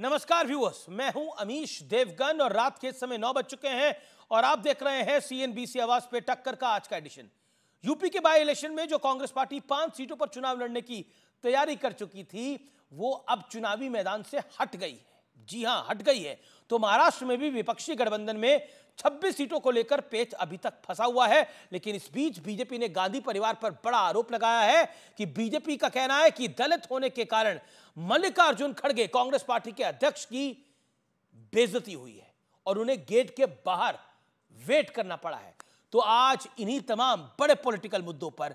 नमस्कार व्यूअर्स मैं हूं अमीश देवगन और रात के समय नौ बज चुके हैं और आप देख रहे हैं सीएनबीसी आवाज पे टक्कर का आज का एडिशन यूपी के बाय इलेक्शन में जो कांग्रेस पार्टी पांच सीटों पर चुनाव लड़ने की तैयारी कर चुकी थी वो अब चुनावी मैदान से हट गई है जी हां हट गई है तो महाराष्ट्र में भी विपक्षी गठबंधन में 26 सीटों को लेकर पेच अभी तक फंसा हुआ है लेकिन इस बीच बीजेपी ने गांधी परिवार पर बड़ा आरोप लगाया है कि बीजेपी का कहना है कि दलित होने के कारण मल्लिकार्जुन खड़गे कांग्रेस पार्टी के अध्यक्ष की बेजती हुई है और उन्हें गेट के बाहर वेट करना पड़ा है तो आज इन्हीं तमाम बड़े पॉलिटिकल मुद्दों पर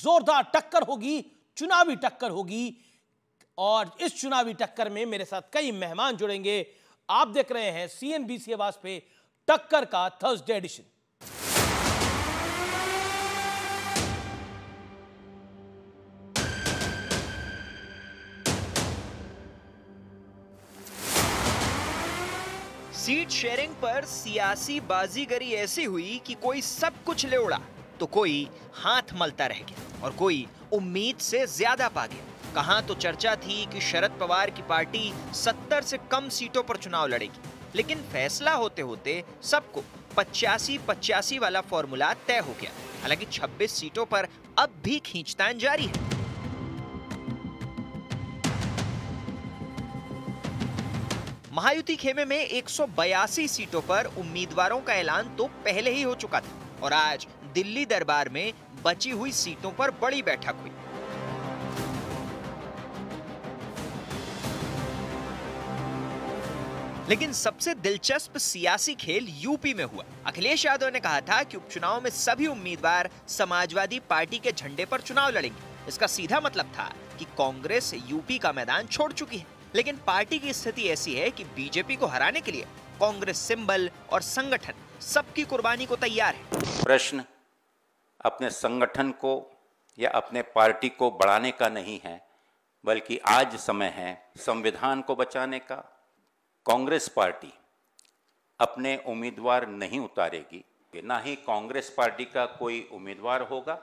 जोरदार टक्कर होगी चुनावी टक्कर होगी और इस चुनावी टक्कर में मेरे साथ कई मेहमान जुड़ेंगे आप देख रहे हैं सीएनबीसी आवास पे टक्कर का थर्सडे एडिशन सीट शेयरिंग पर सियासी बाजीगरी ऐसी हुई कि कोई सब कुछ ले उड़ा तो कोई हाथ मलता रह गया और कोई उम्मीद से ज्यादा पा गया कहा तो चर्चा थी कि शरद पवार की पार्टी 70 से कम सीटों पर चुनाव लड़ेगी लेकिन फैसला होते होते सबको पचासी पचासी वाला फॉर्मूला तय हो गया हालांकि 26 सीटों पर अब भी खींचतान जारी है महायुति खेमे में एक सीटों पर उम्मीदवारों का ऐलान तो पहले ही हो चुका था और आज दिल्ली दरबार में बची हुई सीटों पर बड़ी बैठक हुई लेकिन सबसे दिलचस्प सियासी खेल यूपी में हुआ अखिलेश यादव ने कहा था कि उपचुनाव में सभी उम्मीदवार समाजवादी पार्टी के झंडे पर चुनाव लड़ेंगे इसका सीधा मतलब था कि कांग्रेस यूपी का मैदान छोड़ चुकी है लेकिन पार्टी की स्थिति ऐसी है कि बीजेपी को हराने के लिए कांग्रेस सिंबल और संगठन सबकी कुर्बानी को तैयार है प्रश्न अपने संगठन को या अपने पार्टी को बढ़ाने का नहीं है बल्कि आज समय है संविधान को बचाने का कांग्रेस पार्टी अपने उम्मीदवार नहीं उतारेगी ना ही कांग्रेस पार्टी का कोई उम्मीदवार होगा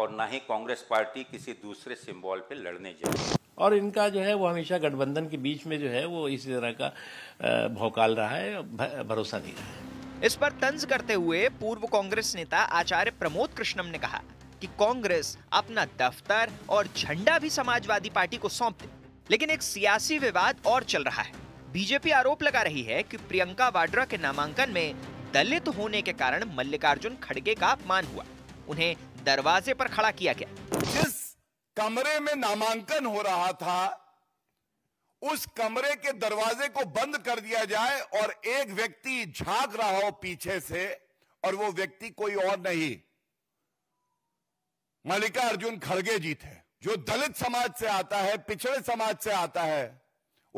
और ना ही कांग्रेस पार्टी किसी दूसरे सिंबल पे लड़ने जाएगी और इनका जो है वो हमेशा गठबंधन के बीच में जो है वो इसी तरह का भौकाल रहा है भरोसा नहीं रहा है इस पर तंज करते हुए पूर्व कांग्रेस नेता आचार्य प्रमोद कृष्णम ने कहा कि कांग्रेस अपना दफ्तर और झंडा भी समाजवादी पार्टी को सौंप दे लेकिन एक सियासी विवाद और चल रहा है बीजेपी आरोप लगा रही है कि प्रियंका वाड्रा के नामांकन में दलित होने के कारण मल्लिकार्जुन खड़गे का अपमान हुआ उन्हें दरवाजे पर खड़ा किया गया जिस कमरे में नामांकन हो रहा था उस कमरे के दरवाजे को बंद कर दिया जाए और एक व्यक्ति झांक रहा हो पीछे से और वो व्यक्ति कोई और नहीं मल्लिकार्जुन खड़गे जी थे जो दलित समाज से आता है पिछड़े समाज से आता है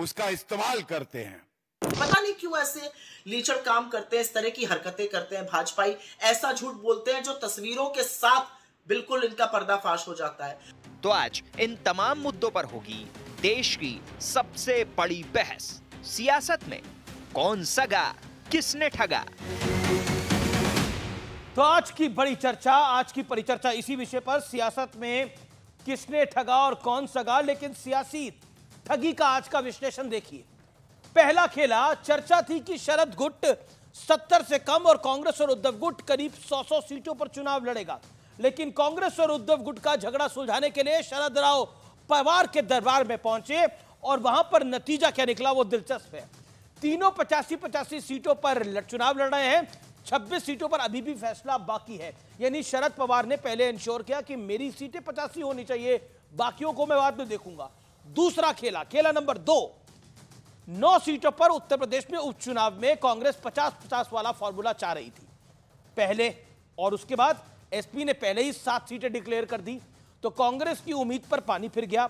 उसका इस्तेमाल करते हैं पता नहीं क्यों ऐसे लीचड़ काम करते हैं इस तरह की हरकतें करते हैं भाजपाई ऐसा झूठ बोलते हैं जो तस्वीरों के साथ बिल्कुल इनका पर्दाफाश हो जाता है तो आज इन तमाम मुद्दों पर होगी देश की सबसे बड़ी बहस सियासत में कौन सगा किसने ठगा तो आज की बड़ी चर्चा आज की परिचर्चा इसी विषय पर सियासत में किसने ठगा और कौन सगा लेकिन सियासी ठगी का आज का विश्लेषण देखिए पहला खेला चर्चा थी कि शरद गुट सत्तर से कम और कांग्रेस और उद्धव गुट करीब सौ सौ सीटों पर चुनाव लड़ेगा लेकिन कांग्रेस और उद्धव गुट का झगड़ा सुलझाने के लिए शरद राव पवार के दरबार में पहुंचे और वहां पर नतीजा क्या निकला वो दिलचस्प है तीनों पचासी पचासी सीटों पर चुनाव लड़ रहे हैं 26 सीटों पर अभी भी फैसला बाकी है यानी शरद पवार ने पहले इंश्योर किया कि मेरी सीटें पचासी होनी चाहिए बाकियों को मैं बाद में देखूंगा दूसरा खेला खेला नंबर दो नौ सीटों पर उत्तर प्रदेश में उपचुनाव में कांग्रेस 50-50 वाला फॉर्मूला चाह रही थी पहले और उसके बाद एसपी ने पहले ही सात सीटें डिक्लेयर कर दी तो कांग्रेस की उम्मीद पर पानी फिर गया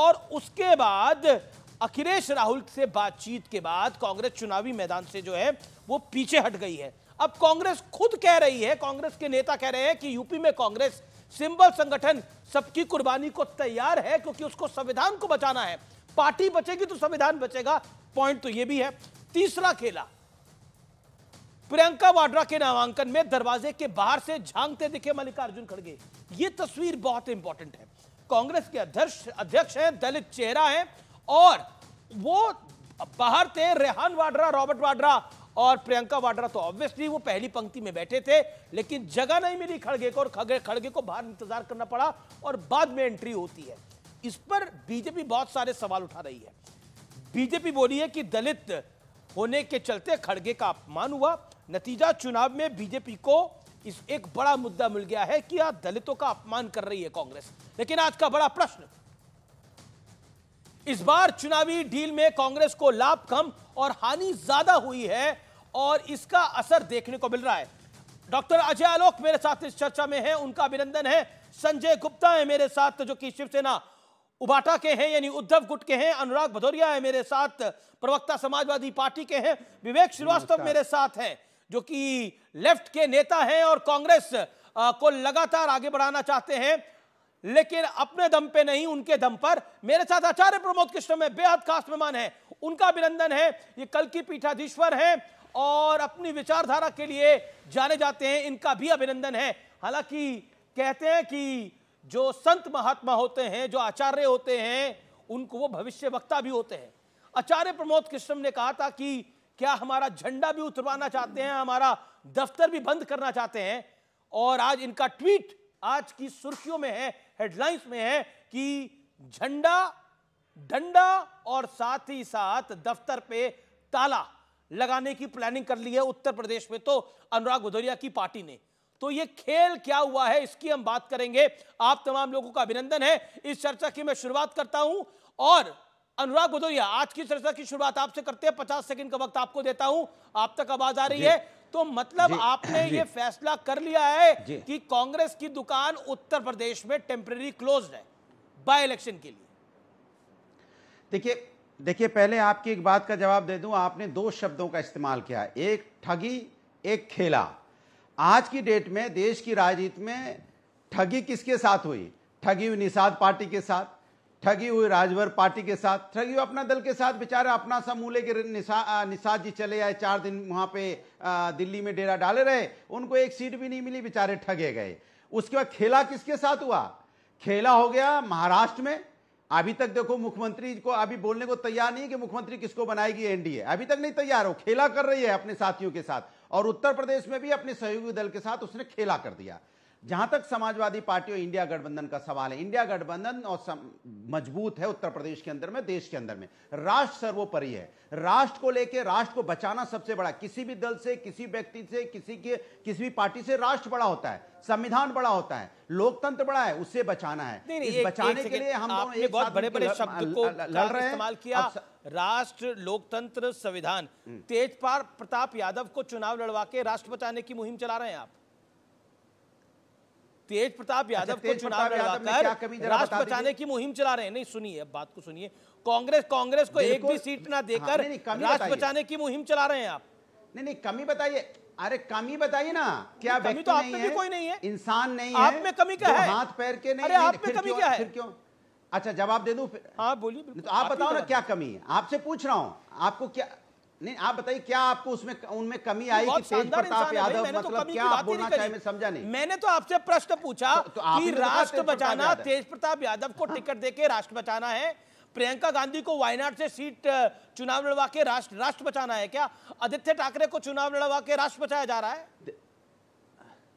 और उसके बाद अखिलेश राहुल से बातचीत के बाद कांग्रेस चुनावी मैदान से जो है वो पीछे हट गई है अब कांग्रेस खुद कह रही है कांग्रेस के नेता कह रहे हैं कि यूपी में कांग्रेस सिंबल संगठन सबकी कुर्बानी को तैयार है क्योंकि उसको संविधान को बचाना है पार्टी बचेगी तो संविधान बचेगा पॉइंट तो यह भी है तीसरा खेला प्रियंका वाड्रा के नामांकन में दरवाजे के बाहर से झांकते दिखे मल्लिकार्जुन खड़गे ये तस्वीर बहुत इंपॉर्टेंट है कांग्रेस के अध्यक्ष अध्यक्ष हैं दलित चेहरा है और वो बाहर थे रेहान वाड्रा रॉबर्ट वाड्रा और प्रियंका वाड्रा तो ऑब्वियसली वो पहली पंक्ति में बैठे थे लेकिन जगह नहीं मिली खड़गे को और खड़गे खड़गे को बाहर इंतजार करना पड़ा और बाद में एंट्री होती है इस पर बीजेपी बहुत सारे सवाल उठा रही है बीजेपी बोली है कि दलित होने के चलते खड़गे का अपमान हुआ नतीजा चुनाव में बीजेपी को इस एक बड़ा मुद्दा मिल गया है कि आज हाँ, दलितों का अपमान कर रही है कांग्रेस लेकिन आज का बड़ा प्रश्न इस बार चुनावी डील में कांग्रेस को लाभ कम और हानि ज्यादा हुई है और इसका असर देखने को मिल रहा है डॉक्टर अजय आलोक मेरे साथ इस चर्चा में है उनका अभिनंदन है संजय गुप्ता है मेरे साथ जो कि शिवसेना उबाटा के हैं यानी उद्धव गुट के हैं अनुराग भदौरिया है मेरे साथ प्रवक्ता समाजवादी पार्टी के हैं विवेक श्रीवास्तव मेरे साथ हैं जो कि लेफ्ट के नेता हैं और कांग्रेस को लगातार आगे बढ़ाना चाहते हैं लेकिन अपने दम पे नहीं उनके दम पर मेरे साथ आचार्य प्रमोद कृष्ण में बेहद खास मेहमान है उनका अभिनंदन है ये कल की पीठाधीश्वर है और अपनी विचारधारा के लिए जाने जाते हैं इनका भी अभिनंदन है हालांकि कहते हैं कि जो संत महात्मा होते हैं जो आचार्य होते हैं उनको वो भविष्य वक्ता भी होते हैं आचार्य प्रमोद कृष्ण ने कहा था कि क्या हमारा झंडा भी उतरवाना चाहते हैं हमारा दफ्तर भी बंद करना चाहते हैं और आज इनका ट्वीट आज की सुर्खियों में है हेडलाइंस में है कि झंडा डंडा और साथ ही साथ दफ्तर पे ताला लगाने की प्लानिंग कर ली है उत्तर प्रदेश में तो अनुराग भदौरिया की पार्टी ने तो ये खेल क्या हुआ है इसकी हम बात करेंगे आप तमाम लोगों का अभिनंदन है इस चर्चा की मैं शुरुआत करता हूं और अनुराग भदौरिया आज की चर्चा की शुरुआत आपसे करते हैं पचास सेकंड का वक्त आपको देता हूं आप तक आवाज आ रही है तो मतलब आपने ये फैसला कर लिया है कि कांग्रेस की दुकान उत्तर प्रदेश में टेम्प्रेरी क्लोज है बाय इलेक्शन के लिए देखिए देखिए पहले आपकी एक बात का जवाब दे दूं आपने दो शब्दों का इस्तेमाल किया एक ठगी एक खेला आज की डेट में देश की राजनीति में ठगी किसके साथ हुई ठगी हुई निषाद पार्टी के साथ ठगी हुई राजभर पार्टी के साथ ठगी हुई अपना दल के साथ बेचारा अपना सा मूल्य के निशा निषाद जी चले आए चार दिन वहाँ पे दिल्ली में डेरा डाले रहे उनको एक सीट भी नहीं मिली बेचारे ठगे गए उसके बाद खेला किसके साथ हुआ खेला हो गया महाराष्ट्र में अभी तक देखो मुख्यमंत्री को अभी बोलने को तैयार नहीं है कि मुख्यमंत्री किसको बनाएगी एनडीए अभी तक नहीं तैयार हो खेला कर रही है अपने साथियों के साथ और उत्तर प्रदेश में भी अपने सहयोगी दल के साथ उसने खेला कर दिया जहां तक समाजवादी पार्टी और इंडिया गठबंधन का सवाल है इंडिया गठबंधन और सम, मजबूत है उत्तर प्रदेश के अंदर में देश के अंदर में राष्ट्र सर्वोपरि है राष्ट्र को लेकर राष्ट्र को बचाना सबसे बड़ा किसी भी दल से किसी व्यक्ति से किसी के किसी भी पार्टी से राष्ट्र बड़ा होता है संविधान बड़ा होता है लोकतंत्र बड़ा है उसे बचाना है नहीं, नहीं, इस बचाने के लिए हम आपने एक बहुत बड़े बड़े शब्द को लड़ रहे इस्तेमाल किया राष्ट्र लोकतंत्र संविधान हम्म। तेजपाल प्रताप यादव को चुनाव लड़वा के राष्ट्र बचाने की मुहिम चला रहे हैं आप तेज प्रताप अच्छा, यादव अच्छा, को चुनाव लड़ाकर राष्ट्र बचाने की मुहिम चला रहे हैं नहीं सुनिए अब बात को सुनिए कांग्रेस कांग्रेस को एक भी सीट ना हाँ, देकर राष्ट्र बचाने की मुहिम चला रहे हैं आप नहीं नहीं कमी बताइए अरे कमी बताइए ना क्या कमी तो आप में भी कोई नहीं है इंसान नहीं है आप में कमी क्या है हाथ पैर के नहीं अरे आप में कमी क्या है फिर क्यों अच्छा जवाब दे दूं हाँ बोलिए तो आप बताओ ना क्या कमी है आपसे पूछ रहा हूँ आपको क्या नहीं आप बताइए क्या आपको उसमें उनमें कमी आई कि तेज प्रताप यादव तो मतलब तो क्या आप बोलना चाहे मैं समझा नहीं मैंने तो आपसे प्रश्न पूछा तो, तो कि तो राष्ट्र बचाना तेज प्रताप यादव को टिकट देके राष्ट्र बचाना है प्रियंका गांधी को वायनाड से सीट चुनाव लड़वा के राष्ट्र राष्ट्र बचाना है क्या आदित्य ठाकरे को चुनाव लड़वा के राष्ट्र बचाया जा रहा है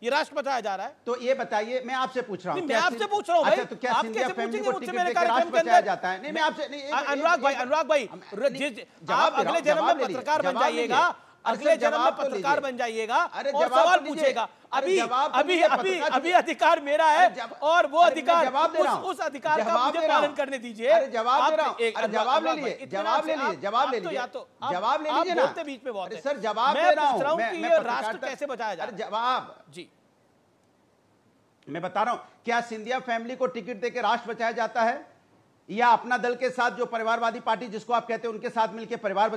ये राष्ट्र बताया जा रहा है तो ये बताइए मैं आपसे पूछ रहा हूँ मैं आपसे पूछ रहा हूँ अच्छा, तो आप कैसे पूछेंगे मुझसे मेरे कार्यक्रम के अंदर जाता है नहीं मैं आपसे अनुराग भाई अनुराग भाई आप अगले जन्म में पत्रकार बन जाइएगा अगले जन्म में तो पत्रकार बन जाइएगा और सवाल तो पूछेगा अभी तो अभी अभी अभी अधिकार मेरा है और वो अधिकार उस अधिकार का मुझे पालन करने दीजिए जवाब जवाब ले लीजिए जवाब ले लीजिए जवाब ले लीजिए जवाब ले लीजिए ना बीच में बहुत सर जवाब मैं बता रहा हूँ राष्ट्र कैसे बचाया जाए जवाब जी मैं बता रहा हूँ क्या सिंधिया फैमिली को टिकट देकर राष्ट्र बचाया जाता है या अपना दल के साथ जो परिवारवादी पार्टी जिसको आप कहते हैं उनके साथ मिलकर परिवार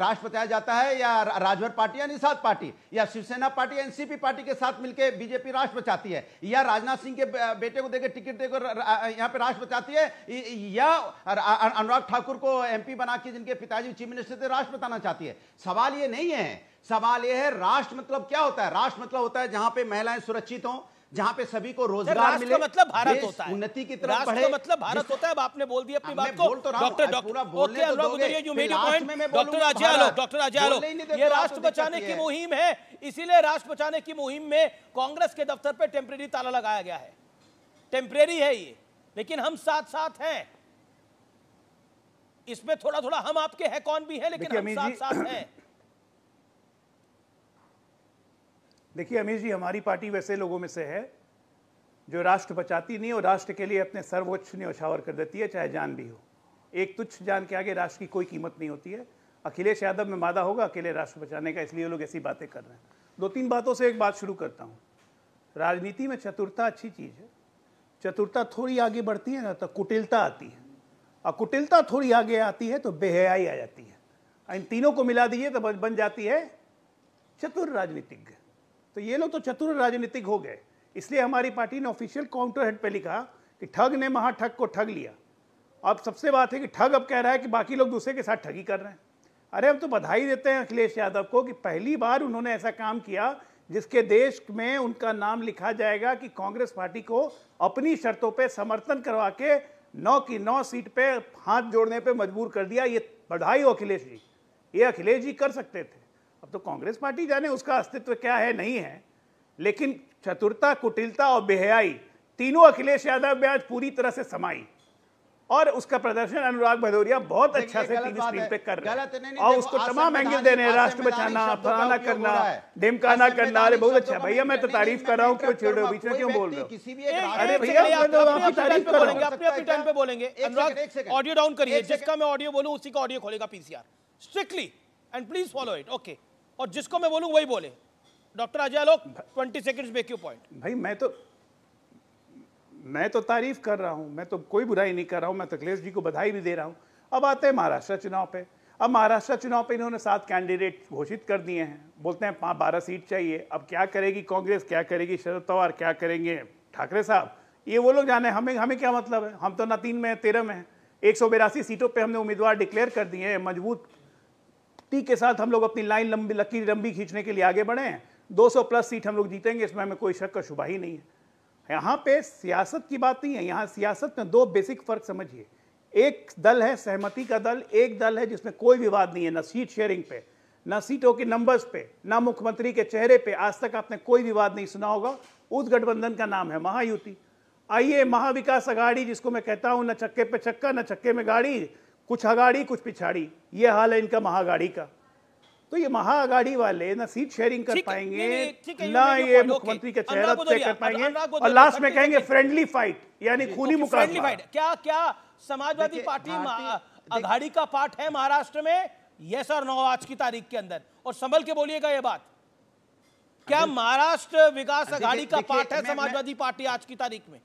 राष्ट्र बचाया जाता है या राजभर पार्टी या निषाद पार्टी या शिवसेना पार्टी या एनसीपी पार्टी के साथ मिलकर बीजेपी राष्ट्र बचाती है या राजनाथ सिंह के बेटे को देकर टिकट देकर यहाँ पे राष्ट्र बचाती है या अनुराग ठाकुर को एम बना के जिनके पिताजी चीफ मिनिस्टर थे राष्ट्र बताना चाहती है सवाल ये नहीं है सवाल यह है राष्ट्र मतलब क्या होता है राष्ट्र मतलब होता है जहां पे महिलाएं सुरक्षित हों जहाँ पे सभी को रोजगार मिले मतलब भारत होता है उन्नति की तरफ बढ़े मतलब भारत होता है अब आपने बोल दिया अपनी बात को तो डॉक्टर डॉक्टर तो अजय आलोक डॉक्टर अजय आलोक ये राष्ट्र बचाने की मुहिम है इसीलिए राष्ट्र बचाने की मुहिम में कांग्रेस के दफ्तर पे टेम्परेरी ताला लगाया गया है टेम्परेरी है ये लेकिन हम साथ साथ हैं इसमें थोड़ा थोड़ा हम आपके हैं कौन भी है लेकिन हम साथ साथ हैं देखिए अमीश जी हमारी पार्टी वैसे लोगों में से है जो राष्ट्र बचाती नहीं और राष्ट्र के लिए अपने सर्वोच्च न्यौछावर कर देती है चाहे जान भी हो एक तुच्छ जान के आगे राष्ट्र की कोई कीमत नहीं होती है अखिलेश यादव में मादा होगा अकेले राष्ट्र बचाने का इसलिए लोग ऐसी बातें कर रहे हैं दो तीन बातों से एक बात शुरू करता हूँ राजनीति में चतुरता अच्छी चीज़ है चतुरता थोड़ी आगे बढ़ती है ना तो कुटिलता आती है और कुटिलता थोड़ी आगे आती है तो बेहयाई आ जाती है इन तीनों को मिला दीजिए तो बन जाती है चतुर राजनीतिज्ञ तो ये लोग तो चतुर राजनीतिक हो गए इसलिए हमारी पार्टी ने ऑफिशियल काउंटर हेड पे लिखा कि ठग ने महा ठग को ठग लिया अब सबसे बात है कि ठग अब कह रहा है कि बाकी लोग दूसरे के साथ ठगी कर रहे हैं अरे हम तो बधाई देते हैं अखिलेश यादव को कि पहली बार उन्होंने ऐसा काम किया जिसके देश में उनका नाम लिखा जाएगा कि कांग्रेस पार्टी को अपनी शर्तों पे समर्थन करवा के नौ की नौ सीट पे हाथ जोड़ने पे मजबूर कर दिया ये बधाई हो अखिलेश जी ये अखिलेश जी कर सकते थे अब तो कांग्रेस पार्टी जाने उसका अस्तित्व क्या है नहीं है लेकिन चतुरता कुटिलता और बेहयाई तीनों अखिलेश यादव में आज पूरी तरह से समाई और उसका प्रदर्शन अनुराग भदौरिया बहुत अच्छा से टीवी स्क्रीन पे कर रहे हैं और उसको तमाम एंगल देने राष्ट्र बचाना फलाना करना डेमकाना करना अरे बहुत अच्छा भैया मैं तो तारीफ कर रहा हूँ क्यों छेड़ रहे बीच में क्यों बोल रहे हो अरे भैया तो तारीफ कर रहा हूँ बोलेंगे अनुराग ऑडियो डाउन करिए जिसका मैं ऑडियो बोलूँ उसी का ऑडियो खोलेगा PCR strictly and please follow it okay और जिसको मैं बोलूँ वही बोले doctor Ajay Alok twenty seconds make you point भाई मैं तो मैं तो तारीफ कर रहा हूँ मैं तो कोई बुराई नहीं कर रहा हूँ मैं तो अखिलेश जी को बधाई भी दे रहा हूँ अब आते हैं महाराष्ट्र चुनाव पे अब महाराष्ट्र चुनाव पे इन्होंने सात कैंडिडेट घोषित कर दिए हैं बोलते हैं पाँच बारह सीट चाहिए अब क्या करेगी कांग्रेस क्या करेगी शरद पवार क्या करेंगे ठाकरे साहब ये वो लोग जाने हमें हमें क्या मतलब है हम तो ना तीन में तेरह में हैं एक सीटों पर हमने उम्मीदवार डिक्लेयर कर दिए हैं मजबूत शक्ति के साथ हम लोग अपनी लाइन लंबी लकीर लंबी खींचने के लिए आगे बढ़े हैं 200 प्लस सीट हम लोग जीतेंगे इसमें हमें कोई शक का शुभा ही नहीं है यहाँ पे सियासत की बात नहीं है यहाँ सियासत में दो बेसिक फ़र्क समझिए एक दल है सहमति का दल एक दल है जिसमें कोई विवाद नहीं है ना सीट शेयरिंग पे ना सीटों के नंबर्स पे ना मुख्यमंत्री के चेहरे पे आज तक आपने कोई विवाद नहीं सुना होगा उस गठबंधन का नाम है महायुति आइए महाविकास अघाड़ी जिसको मैं कहता हूँ न चक्के पे चक्का न चक्के में गाड़ी कुछ अगाड़ी कुछ पिछाड़ी ये हाल है इनका महागाड़ी का तो ये महाअघाड़ी वाले ना सीट शेयरिंग कर पाएंगे ना ये मुख्यमंत्री का चेहरा तय कर पाएंगे और लास्ट में कहेंगे फ्रेंडली फाइट यानी खूनी मुकाबला क्या क्या समाजवादी पार्टी अघाड़ी का पार्ट है महाराष्ट्र में ये और नो आज की तारीख के अंदर और संभल के बोलिएगा ये बात क्या महाराष्ट्र विकास अघाड़ी का पार्ट है समाजवादी पार्टी आज की तारीख में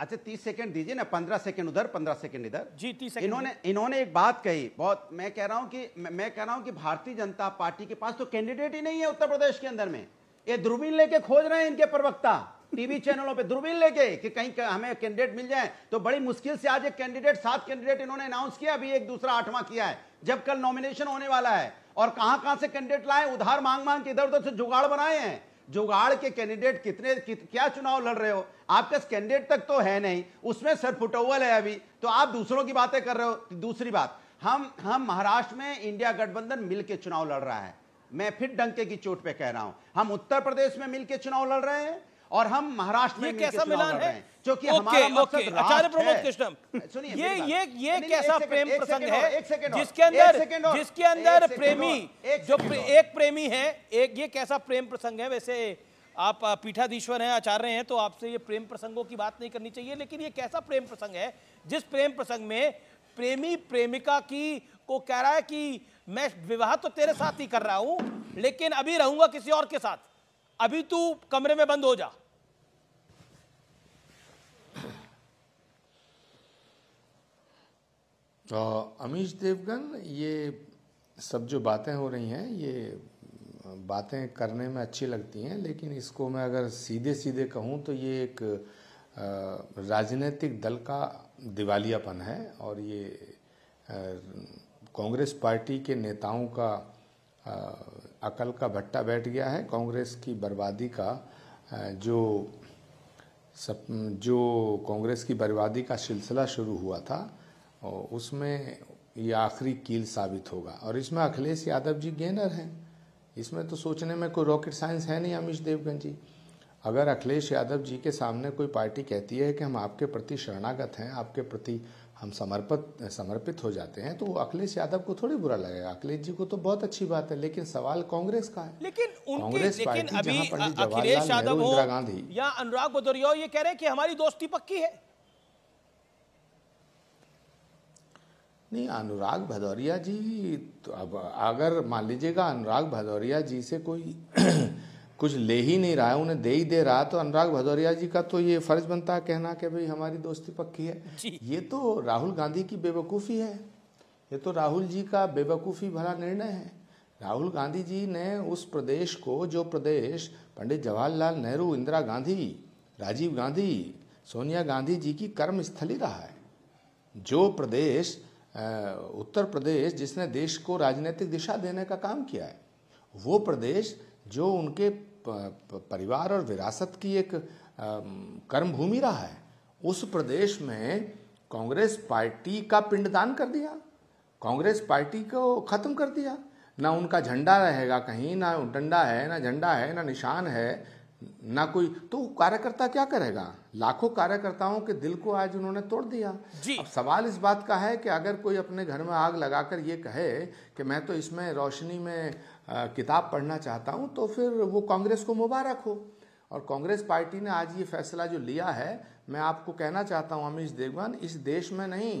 अच्छा तीस सेकंड दीजिए ना पंद्रह सेकंड उधर पंद्रह सेकंड इधर जी तीस इन्होंने इन्होंने एक बात कही बहुत मैं कह रहा हूँ कि मैं कह रहा हूँ कि भारतीय जनता पार्टी के पास तो कैंडिडेट ही नहीं है उत्तर प्रदेश के अंदर में ये दुर्बीन लेके खोज रहे हैं इनके प्रवक्ता टीवी चैनलों पे दुर्बीन लेके कि कहीं हमें कैंडिडेट मिल जाए तो बड़ी मुश्किल से आज एक कैंडिडेट सात कैंडिडेट इन्होंने अनाउंस किया अभी एक दूसरा आठवां किया है जब कल नॉमिनेशन होने वाला है और कहां कहां से कैंडिडेट लाए उधार मांग मांग के इधर उधर से जुगाड़ बनाए हैं जुगाड़ के कैंडिडेट कितने कि, क्या चुनाव लड़ रहे हो आपके कैंडिडेट तक तो है नहीं उसमें सर फुटोवल है अभी तो आप दूसरों की बातें कर रहे हो तो दूसरी बात हम हम महाराष्ट्र में इंडिया गठबंधन मिलकर चुनाव लड़ रहा है मैं फिर डंके की चोट पे कह रहा हूं हम उत्तर प्रदेश में मिलकर चुनाव लड़ रहे हैं और हम महाराष्ट्र में कैसा मिलान है जो कि ओके ओके आचार्य प्रमोद कृष्णम ये ये ये कैसा प्रेम प्रसंग है जिसके अंदर जिसके अंदर प्रेमी जो एक प्रेमी है एक ये कैसा प्रेम प्रसंग है वैसे आप पीठाधीश्वर हैं आचार्य हैं तो आपसे ये प्रेम प्रसंगों की बात नहीं करनी चाहिए लेकिन ये कैसा प्रेम प्रसंग है जिस प्रेम प्रसंग में प्रेमी प्रेमिका की को कह रहा है कि मैं विवाह तो तेरे साथ ही कर रहा हूं लेकिन अभी रहूंगा किसी और के साथ अभी तू कमरे में बंद हो जा तो अमीश देवगन ये सब जो बातें हो रही हैं ये बातें करने में अच्छी लगती हैं लेकिन इसको मैं अगर सीधे सीधे कहूँ तो ये एक राजनीतिक दल का दिवालियापन है और ये कांग्रेस पार्टी के नेताओं का अकल का भट्टा बैठ गया है कांग्रेस की बर्बादी का जो सप, जो कांग्रेस की बर्बादी का सिलसिला शुरू हुआ था और उसमें ये आखिरी कील साबित होगा और इसमें अखिलेश यादव जी गेनर हैं इसमें तो सोचने में कोई रॉकेट साइंस है नहीं अमित देवगन जी अगर अखिलेश यादव जी के सामने कोई पार्टी कहती है कि हम आपके प्रति शरणागत हैं आपके प्रति हम समर्पित समर्पित हो जाते हैं तो वो अखिलेश यादव को थोड़ी बुरा लगेगा अखिलेश जी को तो बहुत अच्छी बात है लेकिन सवाल कांग्रेस का है लेकिन कांग्रेस पार्टी जहां इंदिरा गांधी या अनुराग भदौरिया ये कह रहे हैं कि हमारी दोस्ती पक्की है नहीं अनुराग भदौरिया जी तो अब अगर मान लीजिएगा अनुराग भदौरिया जी से कोई कुछ ले ही नहीं रहा है उन्हें दे ही दे रहा तो अनुराग भदौरिया जी का तो ये फर्ज बनता है कहना कि भाई हमारी दोस्ती पक्की है ये तो राहुल गांधी की बेवकूफ़ी है ये तो राहुल जी का बेवकूफ़ी भरा निर्णय है राहुल गांधी जी ने उस प्रदेश को जो प्रदेश पंडित जवाहरलाल नेहरू इंदिरा गांधी राजीव गांधी सोनिया गांधी जी की कर्मस्थली रहा है जो प्रदेश उत्तर प्रदेश जिसने देश को राजनीतिक दिशा देने का काम किया है वो प्रदेश जो उनके परिवार और विरासत की एक कर्मभूमि रहा है उस प्रदेश में कांग्रेस पार्टी का पिंडदान कर दिया कांग्रेस पार्टी को ख़त्म कर दिया ना उनका झंडा रहेगा कहीं ना डंडा है ना झंडा है ना निशान है ना कोई तो कार्यकर्ता क्या करेगा लाखों कार्यकर्ताओं के दिल को आज उन्होंने तोड़ दिया जी। अब सवाल इस बात का है कि अगर कोई अपने घर में आग लगाकर ये कहे कि मैं तो इसमें रोशनी में किताब पढ़ना चाहता हूँ तो फिर वो कांग्रेस को मुबारक हो और कांग्रेस पार्टी ने आज ये फैसला जो लिया है मैं आपको कहना चाहता हूँ अमीश देवगन इस देश में नहीं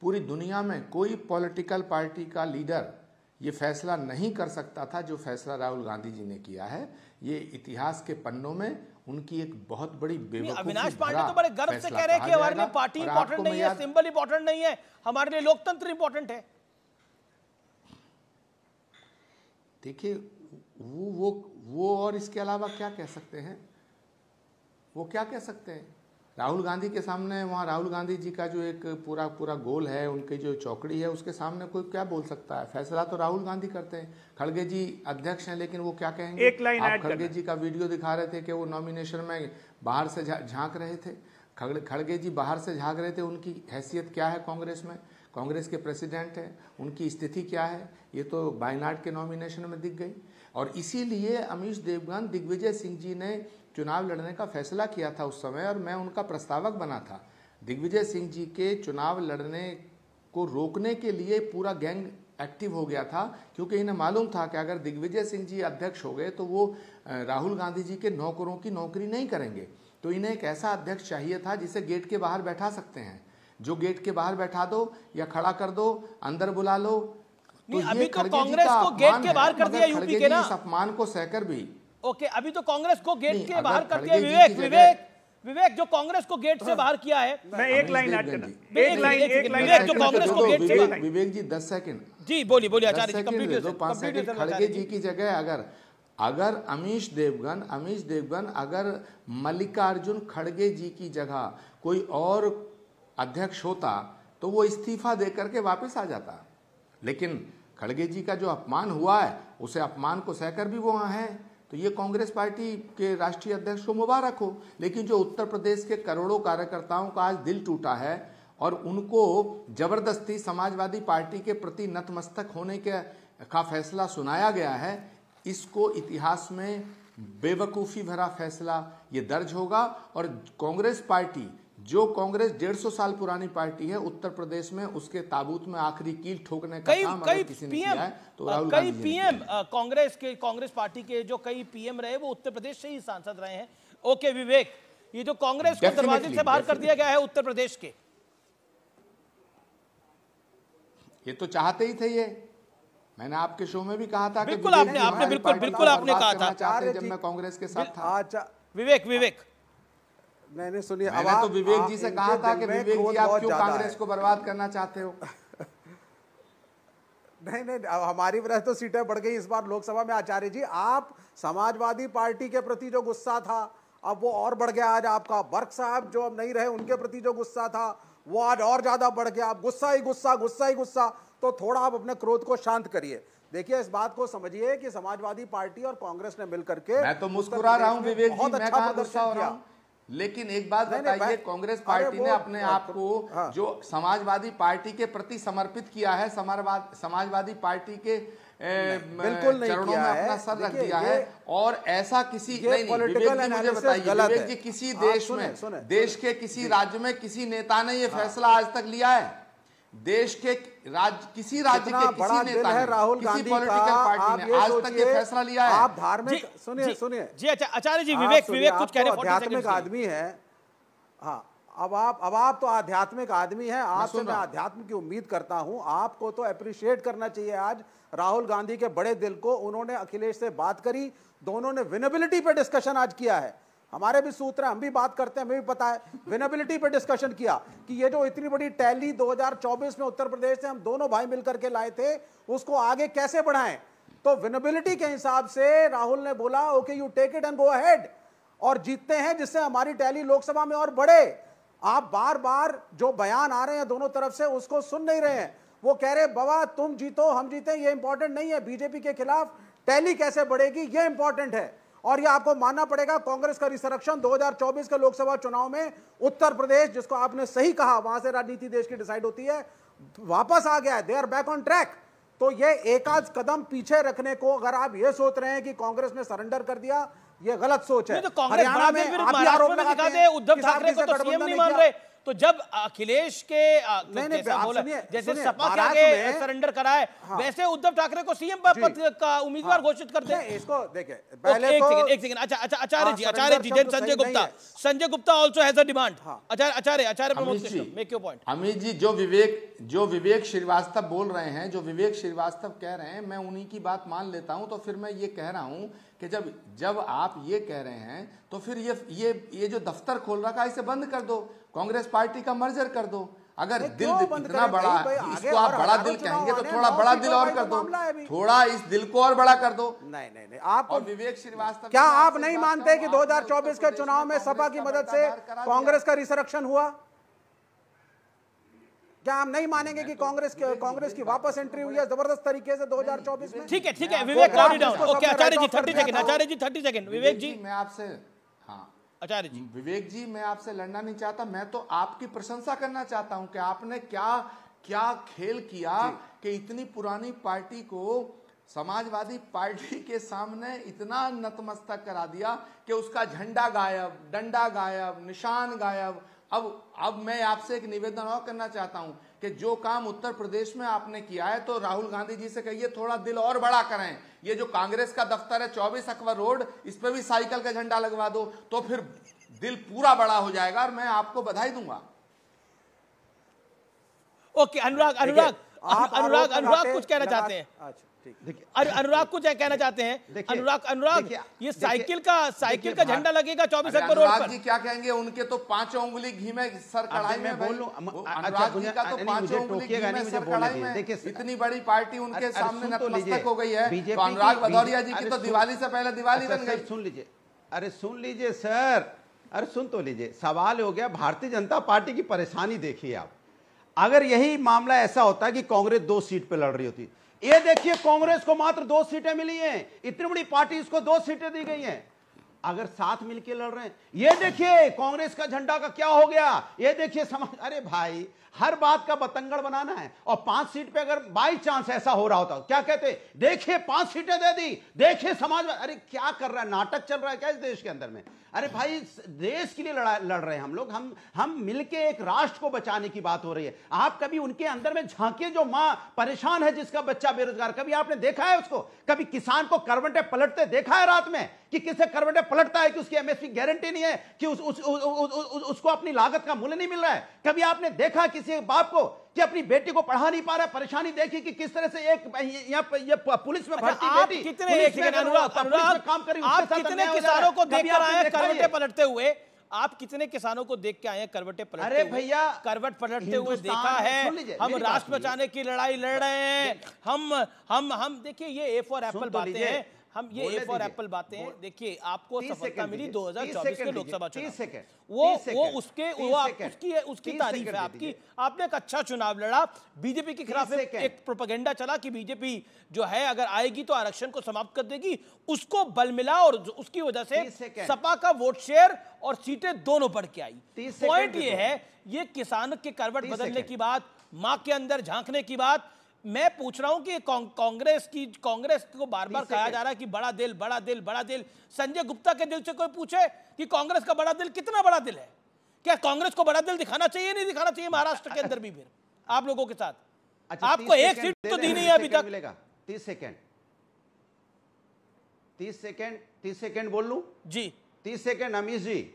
पूरी दुनिया में कोई पॉलिटिकल पार्टी का लीडर ये फैसला नहीं कर सकता था जो फैसला राहुल गांधी जी ने किया है ये इतिहास के पन्नों में उनकी एक बहुत बड़ी अविनाश पांडे तो बड़े गर्व से कह रहे हैं कि हमारे लिए पार्टी इंपॉर्टेंट नहीं है सिंबल इंपॉर्टेंट नहीं है हमारे लिए लोकतंत्र इंपॉर्टेंट है देखिए वो वो वो और इसके अलावा क्या कह सकते हैं वो क्या कह सकते हैं राहुल गांधी के सामने वहाँ राहुल गांधी जी का जो एक पूरा पूरा गोल है उनकी जो चौकड़ी है उसके सामने कोई क्या बोल सकता है फैसला तो राहुल गांधी करते हैं खड़गे जी अध्यक्ष हैं लेकिन वो क्या कहेंगे एक लाइन आप खड़गे जी का वीडियो दिखा रहे थे कि वो नॉमिनेशन में बाहर से झांक रहे थे खड़गे खड़गे जी बाहर से झाँक रहे थे उनकी हैसियत क्या है कांग्रेस में कांग्रेस के प्रेसिडेंट हैं उनकी स्थिति क्या है ये तो बायनाड के नॉमिनेशन में दिख गई और इसीलिए अमीश देवगन दिग्विजय सिंह जी ने चुनाव लड़ने का फैसला किया था उस समय और मैं उनका प्रस्तावक बना था दिग्विजय सिंह जी के चुनाव लड़ने को रोकने के लिए पूरा गैंग एक्टिव हो गया था क्योंकि इन्हें मालूम था कि अगर दिग्विजय सिंह जी अध्यक्ष हो गए तो वो राहुल गांधी जी के नौकरों की नौकरी नहीं करेंगे तो इन्हें एक ऐसा अध्यक्ष चाहिए था जिसे गेट के बाहर बैठा सकते हैं जो गेट के बाहर बैठा दो या खड़ा कर दो अंदर बुला लो तो अभी तो कांग्रेस को गेट के बाहर कर दिया यूपी के ना इस अपमान को सहकर भी ओके अभी तो कांग्रेस को गेट के बाहर कर दिया विवेक विवेक विवेक जो कांग्रेस को गेट से हाँ। बाहर किया है मैं एक लाइन ऐड करना एक लाइन एक लाइन विवेक जो कांग्रेस को गेट से बाहर विवेक जी 10 सेकंड जी बोलिए बोलिए आचार्य जी कंप्यूटर दो 5 सेकंड खड़गे जी की जगह अगर अगर अमीश देवगन अमीश देवगन अगर मल्लिकार्जुन खड़गे जी की जगह कोई और अध्यक्ष होता तो वो इस्तीफा दे करके वापस आ जाता लेकिन खड़गे जी का जो अपमान हुआ है उसे अपमान को सहकर भी वो वहाँ है तो ये कांग्रेस पार्टी के राष्ट्रीय अध्यक्ष को मुबारक हो लेकिन जो उत्तर प्रदेश के करोड़ों कार्यकर्ताओं का आज दिल टूटा है और उनको जबरदस्ती समाजवादी पार्टी के प्रति नतमस्तक होने के का फैसला सुनाया गया है इसको इतिहास में बेवकूफ़ी भरा फैसला ये दर्ज होगा और कांग्रेस पार्टी जो कांग्रेस डेढ़ सौ साल पुरानी पार्टी है उत्तर प्रदेश में उसके ताबूत में आखिरी कील ठोकने का काम कई पीएम तो राहुल कई पीएम कांग्रेस के कांग्रेस पार्टी के जो कई पीएम रहे वो उत्तर प्रदेश से ही सांसद रहे हैं ओके विवेक ये जो कांग्रेस को दरवाजे से बाहर कर दिया गया है उत्तर प्रदेश के ये तो चाहते ही थे ये मैंने आपके शो में भी कहा था बिल्कुल आपने आपने बिल्कुल बिल्कुल आपने कहा था जब मैं कांग्रेस के साथ था अच्छा। विवेक विवेक मैंने सुनिए अब तो विवेक जी से कहा था कि विवेक जी आप क्यों कांग्रेस को बर्बाद करना चाहते हो नहीं नहीं हमारी वजह तो सीटें बढ़ गई इस बार लोकसभा में आचार्य जी आप समाजवादी पार्टी के प्रति जो गुस्सा था अब वो और बढ़ गया आज आपका बर्क साहब जो अब नहीं रहे उनके प्रति जो गुस्सा था वो आज और ज़्यादा बढ़ गया आप गुस्सा ही गुस्सा गुस्सा ही गुस्सा तो थोड़ा आप अपने क्रोध को शांत करिए देखिए इस बात को समझिए कि समाजवादी पार्टी और कांग्रेस ने मिलकर के मैं तो मुस्कुरा रहा हूं विवेक जी बहुत अच्छा प्रदर्शन किया लेकिन एक बात बताइए कांग्रेस पार्टी ने अपने हाँ, आप को हाँ। जो समाजवादी पार्टी के प्रति समर्पित किया है समाजवादी पार्टी के बिल्कुल नहीं किया में अपना सर रख दिया है और ऐसा किसी नहीं पॉलिटिकल मुझे बताइए किसी हाँ, देश में देश के किसी राज्य में किसी नेता ने ये हाँ। फैसला आज तक लिया है देश के राज्य किसी राज्य के किसी नेता है राहुल गांधी पॉलिटिकल पार्टी ने आज तक ये फैसला लिया है आप धार्मिक सुनिए सुनिए जी अच्छा आचार्य जी विवेक विवेक कुछ कह रहे आध्यात्मिक आदमी है हाँ अब आप अब आप तो आध्यात्मिक आदमी हैं आपसे मैं आध्यात्म की उम्मीद करता हूं आपको तो अप्रिशिएट करना चाहिए आज राहुल गांधी के बड़े दिल को उन्होंने अखिलेश से बात करी दोनों ने विनेबिलिटी पे डिस्कशन आज किया है हमारे भी सूत्र हम भी बात करते हैं हमें भी पता है विनेबिलिटी पे डिस्कशन किया कि ये जो इतनी बड़ी टैली 2024 में उत्तर प्रदेश से हम दोनों भाई मिलकर के लाए थे उसको आगे कैसे बढ़ाएं तो विनेबिलिटी के हिसाब से राहुल ने बोला okay you take it and go ahead और जीतते हैं जिससे हमारी टैली लोकसभा में और बढ़े आप बार बार जो बयान आ रहे हैं दोनों तरफ से उसको सुन नहीं रहे हैं वो कह रहे बाबा तुम जीतो हम जीते ये इंपॉर्टेंट नहीं है बीजेपी के खिलाफ टैली कैसे बढ़ेगी ये इंपॉर्टेंट है और यह आपको मानना पड़ेगा कांग्रेस का रिसरक्षण 2024 के लोकसभा चुनाव में उत्तर प्रदेश जिसको आपने सही कहा वहां से राजनीति देश की डिसाइड होती है वापस आ गया है they are back on track तो ये एकाध कदम पीछे रखने को अगर आप ये सोच रहे हैं कि कांग्रेस ने सरेंडर कर दिया ये गलत सोच है तो हरियाणा में उद्धव ठाकरे को तो सीएम नहीं मान रहे तो जब अखिलेश के तो नहीं, जैसे सपा के आगे सरेंडर कराए हाँ। वैसे उद्धव ठाकरे को सीएम पद का उम्मीदवार हाँ। घोषित करते दे इसको देखिए पहले तो- एक सेकंड अच्छा अच्छा आचार्य हाँ, जी Acharya ji Jain Sanjay Gupta Sanjay Gupta also has a demand Acharya Acharya Acharya Pramod Krishna make your point Amit ji जो विवेक जो विवेक श्रीवास्तव बोल रहे हैं जो विवेक श्रीवास्तव कह रहे हैं मैं उन्हीं की बात मान लेता हूं तो फिर मैं ये कह रहा हूं कि जब जब आप ये कह रहे हैं तो फिर ये ये ये जो दफ्तर खोल रखा है इसे बंद कर दो कांग्रेस पार्टी का मर्जर कर दो अगर दिल इतना बड़ा है इसको आप बड़ा दिल कहेंगे तो थोड़ा बड़ा दिल और कर दो थोड़ा इस दिल को और बड़ा कर दो नहीं नहीं नहीं आप और विवेक श्रीवास्तव क्या आप नहीं मानते कि 2024 तो के चुनाव में सपा की मदद से कांग्रेस का रिसरक्षण हुआ क्या हम नहीं मानेंगे कि तो कांग्रेस के कांग्रेस की वापस एंट्री हुई है जबरदस्त तरीके से 2024 में ठीक है ठीक है Vivek Acharya ji thirty second Acharya ji thirty second Vivek ji मैं आपसे आचार्य जी विवेक जी मैं आपसे लड़ना नहीं चाहता मैं तो आपकी प्रशंसा करना चाहता हूं कि आपने क्या क्या खेल किया कि इतनी पुरानी पार्टी को समाजवादी पार्टी के सामने इतना नतमस्तक करा दिया कि उसका झंडा गायब डंडा गायब निशान गायब अब अब मैं आपसे एक निवेदन और करना चाहता हूं कि जो काम उत्तर प्रदेश में आपने किया है तो राहुल गांधी जी से कहिए थोड़ा दिल और बड़ा करें ये जो कांग्रेस का दफ्तर है चौबीस अकबर रोड इस पर भी साइकिल का झंडा लगवा दो तो फिर दिल पूरा बड़ा हो जाएगा और मैं आपको बधाई दूंगा ओके अनुराग अनुराग अनुराग अनुराग कुछ कहना चाहते हैं अनुराग को क्या कहना चाहते हैं अनुराग अनुराग ये साइकिल का साइकिल का झंडा लगेगा चौबीस अक्टूबर रोड जी क्या कहेंगे उनके तो पांच उंगली घी में सर अच्छा, तो कढ़ाई में बोल अनुराग इतनी बड़ी पार्टी उनके सामने तो नतमस्तक हो गई है तो अनुराग भदौरिया जी की तो दिवाली से पहले दिवाली अच्छा, बन गई सुन लीजिए अरे सुन लीजिए सर अरे सुन तो लीजिए सवाल हो गया भारतीय जनता पार्टी की परेशानी देखिए आप अगर यही मामला ऐसा होता कि कांग्रेस दो सीट पर लड़ रही होती ये देखिए कांग्रेस को मात्र दो सीटें मिली हैं इतनी बड़ी पार्टी इसको दो सीटें दी गई हैं अगर साथ मिलकर लड़ रहे हैं ये देखिए कांग्रेस का झंडा का क्या हो गया ये देखिए समाज अरे भाई हर बात का बतंगड़ बनाना है और पांच सीट पे अगर बाई चांस ऐसा हो रहा होता क्या कहते देखिए पांच सीटें दे दी देखिए समाज अरे क्या कर रहा है नाटक चल रहा है क्या इस देश के अंदर में अरे भाई देश के लिए लड़ा लड़ रहे हैं हम लोग हम हम मिलके एक राष्ट्र को बचाने की बात हो रही है आप कभी उनके अंदर में झांके जो माँ परेशान है जिसका बच्चा बेरोजगार कभी आपने देखा है उसको कभी किसान को करवटे पलटते देखा है रात में कि किसे करवटे पलटता है कि उसकी एमएसपी गारंटी नहीं है कि उस, उस, उस, उस, उस, उसको अपनी लागत का मूल्य नहीं मिल रहा है कभी आपने देखा किसी बाप को कि अपनी बेटी को पढ़ा नहीं पा रहा परेशानी देखी कि किस तरह से एक या, पुलिस में अच्छा, भर्ती बेटी कितने एक काम करी आप कितने किसानों को करवटे पलटते हुए आप कितने किसानों को देख के आए हैं करवटे पलटते अरे भैया करवट पलटते हुए देखा है हम राष्ट्र बचाने की लड़ाई लड़ रहे हैं हम हम हम देखिए ये ए फॉर एप्पल बातें हैं हम ये ए फॉर एप्पल बातें हैं देखिए आपको सफलता मिली 2024 के लोकसभा चुनाव वो वो उसके वो उसकी है उसकी तारीफ है आपकी आपने एक अच्छा चुनाव लड़ा बीजेपी के खिलाफ एक प्रोपागेंडा चला कि बीजेपी जो है अगर आएगी तो आरक्षण को समाप्त कर देगी उसको बल मिला और उसकी वजह से सपा का वोट शेयर और सीटें दोनों बढ़ के आई पॉइंट ये है ये किसान के करवट बदलने की बात माँ के अंदर झांकने की बात मैं पूछ रहा हूं कि कांग्रेस की कांग्रेस को बार बार कहा जा रहा है कि बड़ा दिल बड़ा दिल बड़ा दिल संजय गुप्ता के दिल से कोई पूछे कि कांग्रेस का बड़ा दिल कितना बड़ा दिल है क्या कांग्रेस को बड़ा दिल दिखाना चाहिए नहीं दिखाना चाहिए महाराष्ट्र के अंदर भी फिर आप लोगों के साथ अच्छा, आपको एक सीट तो दी नहीं है अभी तक मिलेगा तीस सेकेंड तीस सेकेंड तीस सेकेंड बोल लू जी तीस सेकेंड अमीश जी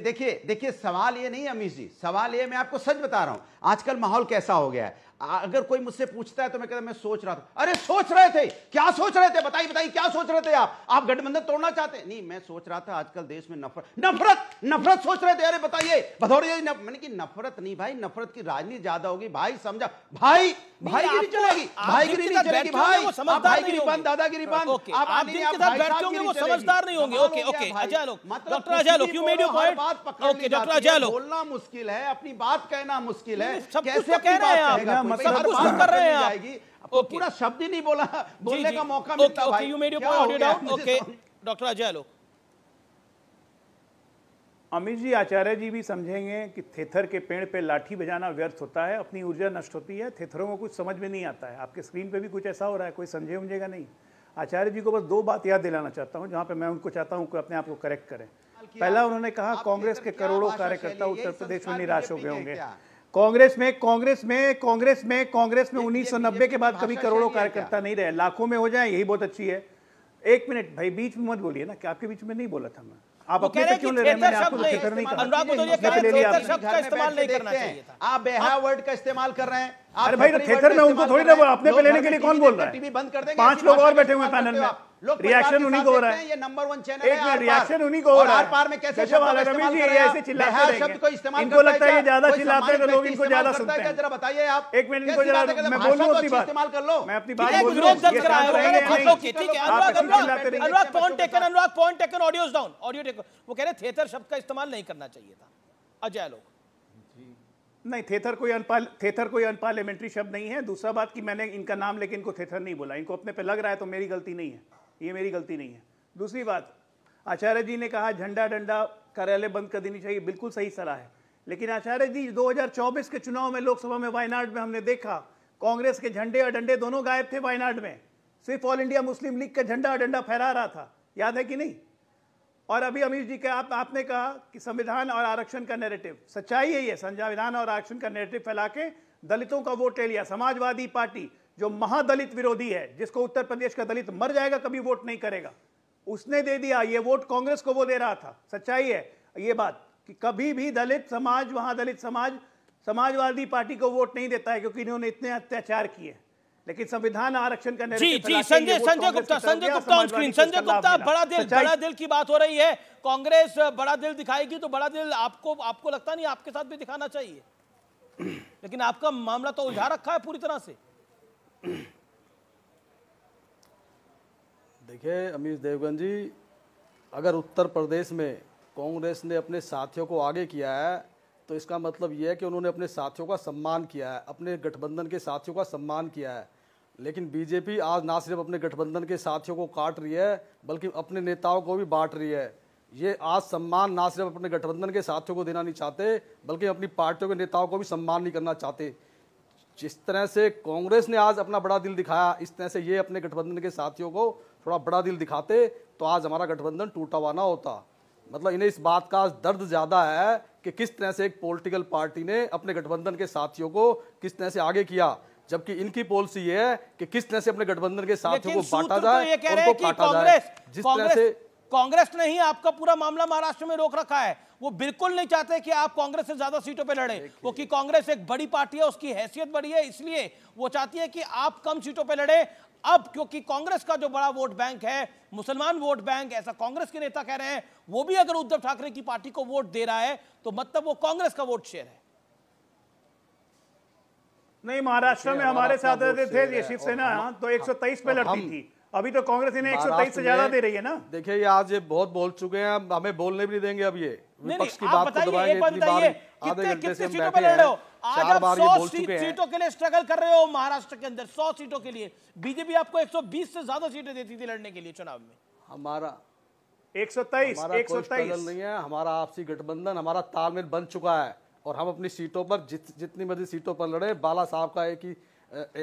देखिए देखिए सवाल ये नहीं अमीश जी सवाल ये मैं आपको सच बता रहा हूं आजकल माहौल कैसा हो गया है अगर कोई मुझसे पूछता है तो मैं कहता मैं सोच रहा था अरे सोच रहे थे क्या सोच रहे थे बताइए बताइए क्या सोच रहे थे आप आप गठबंधन तोड़ना चाहते नहीं मैं सोच रहा था आजकल देश में नफरत नफरत नफरत सोच रहे थे अरे बताइए भदौरी नफ... मैंने कि नफरत नहीं भाई नफरत की राजनीति ज्यादा होगी भाई समझा भाई भाई भाईगिरी चलेगी भाई भाईगिरी नहीं चलेगी भाई भाई भाईगिरी बंद दादागिरी बंद आप जिनके साथ बैठते होंगे वो समझदार नहीं होंगे ओके ओके अजय अच्छा, लोग मतलब डॉक्टर अजय अच्छा, लोग you made your point okay doctor Ajay अच्छा, लोग बोलना मुश्किल है अपनी बात कहना मुश्किल है कैसे तो कह रहे हैं आप मतलब कुछ कर रहे हैं आप पूरा शब्द ही नहीं बोला बोलने का मौका मिलता okay you made your point down okay doctor Ajay Alok Amit ji Acharya ji भी समझेंगे कि थेथर के पेड़ पे लाठी बजाना व्यर्थ होता है अपनी ऊर्जा नष्ट होती है थेथरों को कुछ समझ में नहीं आता है आपके स्क्रीन पे भी कुछ ऐसा हो रहा है कोई समझे उमझेगा नहीं आचार्य जी को बस दो बात याद दिलाना चाहता हूँ जहाँ पे मैं उनको चाहता हूँ अपने आप को करेक्ट करें पहला उन्होंने कहा कांग्रेस के करोड़ों कार्यकर्ता उत्तर प्रदेश में निराश हो गए होंगे कांग्रेस में कांग्रेस में कांग्रेस में कांग्रेस में उन्नीस के बाद कभी करोड़ों कार्यकर्ता नहीं रहे लाखों में हो जाए यही बहुत अच्छी है एक मिनट भाई बीच में मत बोलिए ना कि आपके बीच में नहीं बोला था मैं आप अपने पे क्यों ले रहे हैं आपको तो नहीं तो इस्तेमाल नहीं करना चाहिए आप बेहा वर्ड का इस्तेमाल कर रहे हैं अरे भाई तो थिएटर में उनको थोड़ी ना अपने पे लेने के लिए कौन बोल रहा है पांच लोग और बैठे हुए मतलब पैनल में रिएक्शन उन्हीं को हो रहा है ये नंबर वन चैनल एक मिनट रिएक्शन उन्हीं को हो रहा है पार में कैसे शब्द रमेश जी ऐसे चिल्लाते शब्द को इस्तेमाल इनको लगता है ये ज्यादा चिल्लाते हैं तो लोग इनको ज्यादा सुनते हैं जरा बताइए आप एक मिनट इनको जरा मैं बोलूं रहा अपनी बात इस्तेमाल कर लो मैं अपनी बात बोल रहा हूं कर रहे हैं ठीक है Anurag Anurag Anurag point taken Anurag point taken audio down audio taken वो कह रहे थिएटर शब्द का इस्तेमाल नहीं करना चाहिए था अजय लोग नहीं थेथर कोई अनपाल थेथर कोई अनपार्लियामेंट्री शब्द नहीं है दूसरा बात कि मैंने इनका नाम लेकिन इनको थेथर नहीं बोला इनको अपने पे लग रहा है तो मेरी गलती नहीं है ये मेरी गलती नहीं है दूसरी बात आचार्य जी ने कहा झंडा डंडा कार्यालय बंद कर देनी चाहिए बिल्कुल सही सलाह है लेकिन आचार्य जी 2024 के चुनाव में लोकसभा में वायनाड में हमने देखा कांग्रेस के झंडे और डंडे दोनों गायब थे वायनाड में सिर्फ ऑल इंडिया मुस्लिम लीग का झंडा और डंडा फहरा रहा था याद है कि नहीं और अभी अमीश जी के आप आपने कहा कि संविधान और आरक्षण का नेरेटिव सच्चाई है ये संविधान और आरक्षण का नेरेटिव फैला के दलितों का वोट ले लिया समाजवादी पार्टी जो महादलित विरोधी है जिसको उत्तर प्रदेश का दलित मर जाएगा कभी वोट नहीं करेगा उसने दे दिया ये वोट कांग्रेस को वो दे रहा था सच्चाई है ये बात कि कभी भी दलित समाज वहां दलित समाज समाजवादी पार्टी को वोट नहीं देता है क्योंकि इन्होंने इतने अत्याचार किए लेकिन संविधान आरक्षण का जी जी संजय संजय गुप्ता संजय गुप्ता ऑन स्क्रीन संजय गुप्ता बड़ा दिल बड़ा दिल की बात हो रही है कांग्रेस बड़ा दिल दिखाएगी तो बड़ा दिल आपको आपको लगता नहीं आपके साथ भी दिखाना चाहिए लेकिन आपका मामला तो उलझा रखा है पूरी तरह से देखिए अमीश देवगन जी अगर उत्तर प्रदेश में कांग्रेस ने अपने साथियों को आगे किया है तो इसका मतलब यह है कि उन्होंने अपने साथियों का सम्मान किया है अपने गठबंधन के साथियों का सम्मान किया है लेकिन बीजेपी आज ना सिर्फ अपने गठबंधन के साथियों को काट रही है बल्कि अपने नेताओं को भी बांट रही है ये आज सम्मान ना सिर्फ अपने गठबंधन के साथियों को देना नहीं चाहते बल्कि अपनी पार्टियों के नेताओं को भी सम्मान नहीं करना चाहते जिस तरह से कांग्रेस ने आज अपना बड़ा दिल दिखाया इस तरह से ये अपने गठबंधन के साथियों को थोड़ा बड़ा दिल दिखाते तो आज हमारा गठबंधन टूटा हुआ ना होता मतलब इन्हें इस बात का आज दर्द ज़्यादा है कि किस तरह से एक पॉलिटिकल पार्टी ने अपने गठबंधन के साथियों को किस तरह से आगे किया जबकि इनकी पॉलिसी ये है कि किस तरह से अपने गठबंधन के साथियों को बांटा जाए तो उनको काटा जाए जिस तरह से कांग्रेस ने ही आपका पूरा मामला महाराष्ट्र में रोक रखा है वो बिल्कुल नहीं चाहते कि आप कांग्रेस से ज्यादा सीटों पर लड़े वो कि कांग्रेस एक बड़ी पार्टी है उसकी हैसियत बड़ी है इसलिए वो चाहती है कि आप कम सीटों पर लड़े अब क्योंकि कांग्रेस का जो बड़ा वोट बैंक है मुसलमान वोट बैंक ऐसा कांग्रेस के नेता कह रहे हैं वो भी अगर उद्धव ठाकरे की पार्टी को वोट दे रहा है तो मतलब वो कांग्रेस का वोट शेयर है नहीं महाराष्ट्र अच्छा, में हमारे साथ थे ये शिवसेना हाँ, तो एक तेईस पे लड़ती थी अभी तो कांग्रेस इन्हें एक से ज्यादा दे रही है ना देखिए ये आज ये बहुत बोल चुके हैं हमें बोलने भी नहीं देंगे अब ये विपक्ष की बात को दबाएंगे इतनी बार आधे घंटे से हम बैठे हैं चार बार ये सीटों के लिए स्ट्रगल कर रहे हो महाराष्ट्र के अंदर सौ सीटों के लिए बीजेपी आपको 120 से ज्यादा सीटें देती थी लड़ने के लिए चुनाव में हमारा एक सौ तेईस नहीं है हमारा आपसी गठबंधन हमारा तालमेल बन चुका है और हम अपनी सीटों पर जितनी मर्जी सीटों पर लड़े बाला साहब का एक ही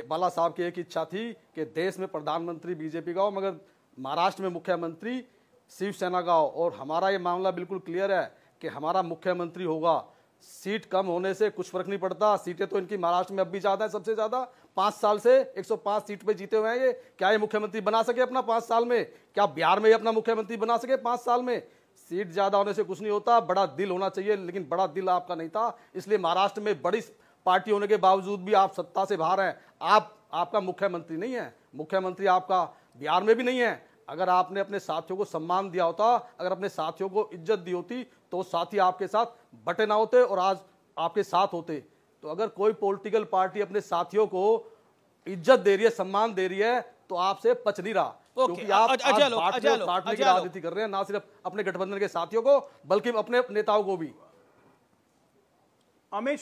बाला साहब की एक इच्छा थी कि देश में प्रधानमंत्री बीजेपी का हो मगर महाराष्ट्र में मुख्यमंत्री शिवसेना का हो और हमारा ये मामला बिल्कुल क्लियर है कि हमारा मुख्यमंत्री होगा सीट कम होने से कुछ फर्क नहीं पड़ता सीटें तो इनकी महाराष्ट्र में अब भी ज़्यादा है सबसे ज़्यादा पाँच साल से 105 सीट पे जीते हुए हैं ये क्या ये मुख्यमंत्री बना सके अपना पाँच साल में क्या बिहार में ये अपना मुख्यमंत्री बना सके पाँच साल में सीट ज़्यादा होने से कुछ नहीं होता बड़ा दिल होना चाहिए लेकिन बड़ा दिल आपका नहीं था इसलिए महाराष्ट्र में बड़ी पार्टी होने के बावजूद भी आप सत्ता से बाहर हैं आप आपका मुख्यमंत्री नहीं है मुख्यमंत्री आपका बिहार में भी नहीं है अगर आपने अपने साथियों को सम्मान दिया होता अगर अपने साथियों को इज्जत दी होती तो साथी आपके साथ बटे ना होते और आज आपके साथ होते तो अगर कोई पॉलिटिकल पार्टी अपने साथियों को इज्जत दे रही है सम्मान दे रही है तो आपसे पच नहीं रहा क्योंकि आप की राजनीति कर रहे हैं ना सिर्फ अपने गठबंधन के साथियों को बल्कि अपने नेताओं को भी अमित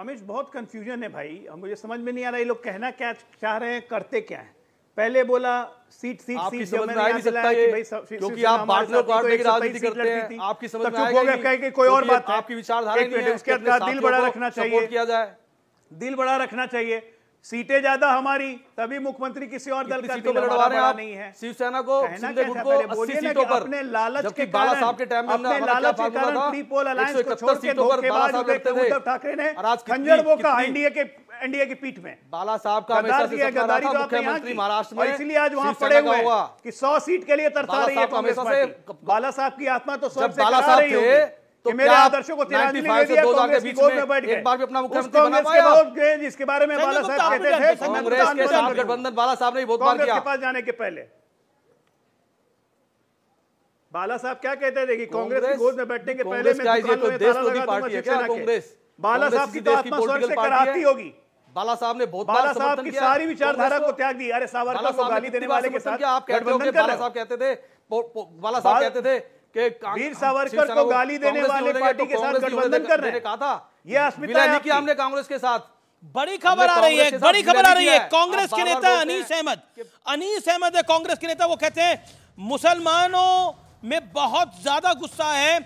अमित बहुत कंफ्यूजन है भाई मुझे समझ में नहीं आ रहा ये लोग कहना क्या चाह रहे हैं करते क्या है पहले बोला सीट सीट सीट जब मैंने नहीं सकता ये क्योंकि आप बाटलों बांटने की राजनीति करते हैं आपकी समझ में आएगा कहे कि कोई और बात आपकी विचारधारा नहीं है उसके बाद दिल बड़ा रखना चाहिए किया जाए दिल बड़ा रखना चाहिए सीटें ज्यादा हमारी तभी मुख्यमंत्री किसी और दल का नहीं है शिवसेना को शिंदे को 80 सीटों पर अपने लालच के कारण साहब के टाइम में अपने लालच के कारण पीपल अलायंस को छोड़ के उद्धव ठाकरे ने खंजर बोका एनडीए के एनडीए की पीठ में बाला साहब का हमेशा से मुख्यमंत्री महाराष्ट्र में इसलिए आज वहां पड़े हुए कि 100 सीट के लिए तरसा रही है बाला साहब की आत्मा तो सबसे बाला साहब तो मेरे आदर्शों को गठबंधन बाला साहब ने बहुत बार किया पास जाने के पहले बाला साहब क्या कहते थे कि कांग्रेस की गोद में बैठने के पहले कांग्रेस बाला साहब की तो आत्मा स्वर्ग से कराती होगी बाला साहब ने बहुत बाला साहब की सारी विचारधारा को त्याग दी अरे सावरकर को गाली देने वाले के साथ आप कहते हो बाला साहब कहते थे बाला साहब कहते थे कि वीर सावरकर को गाली देने वाले पार्टी के साथ गठबंधन कर रहे हैं कहा था ये अस्मिता जी की हमने कांग्रेस के साथ बड़ी खबर आ रही है बड़ी खबर आ रही है कांग्रेस के नेता अनिस अहमद अनिस अहमद है कांग्रेस के नेता वो कहते हैं मुसलमानों में बहुत ज्यादा गुस्सा है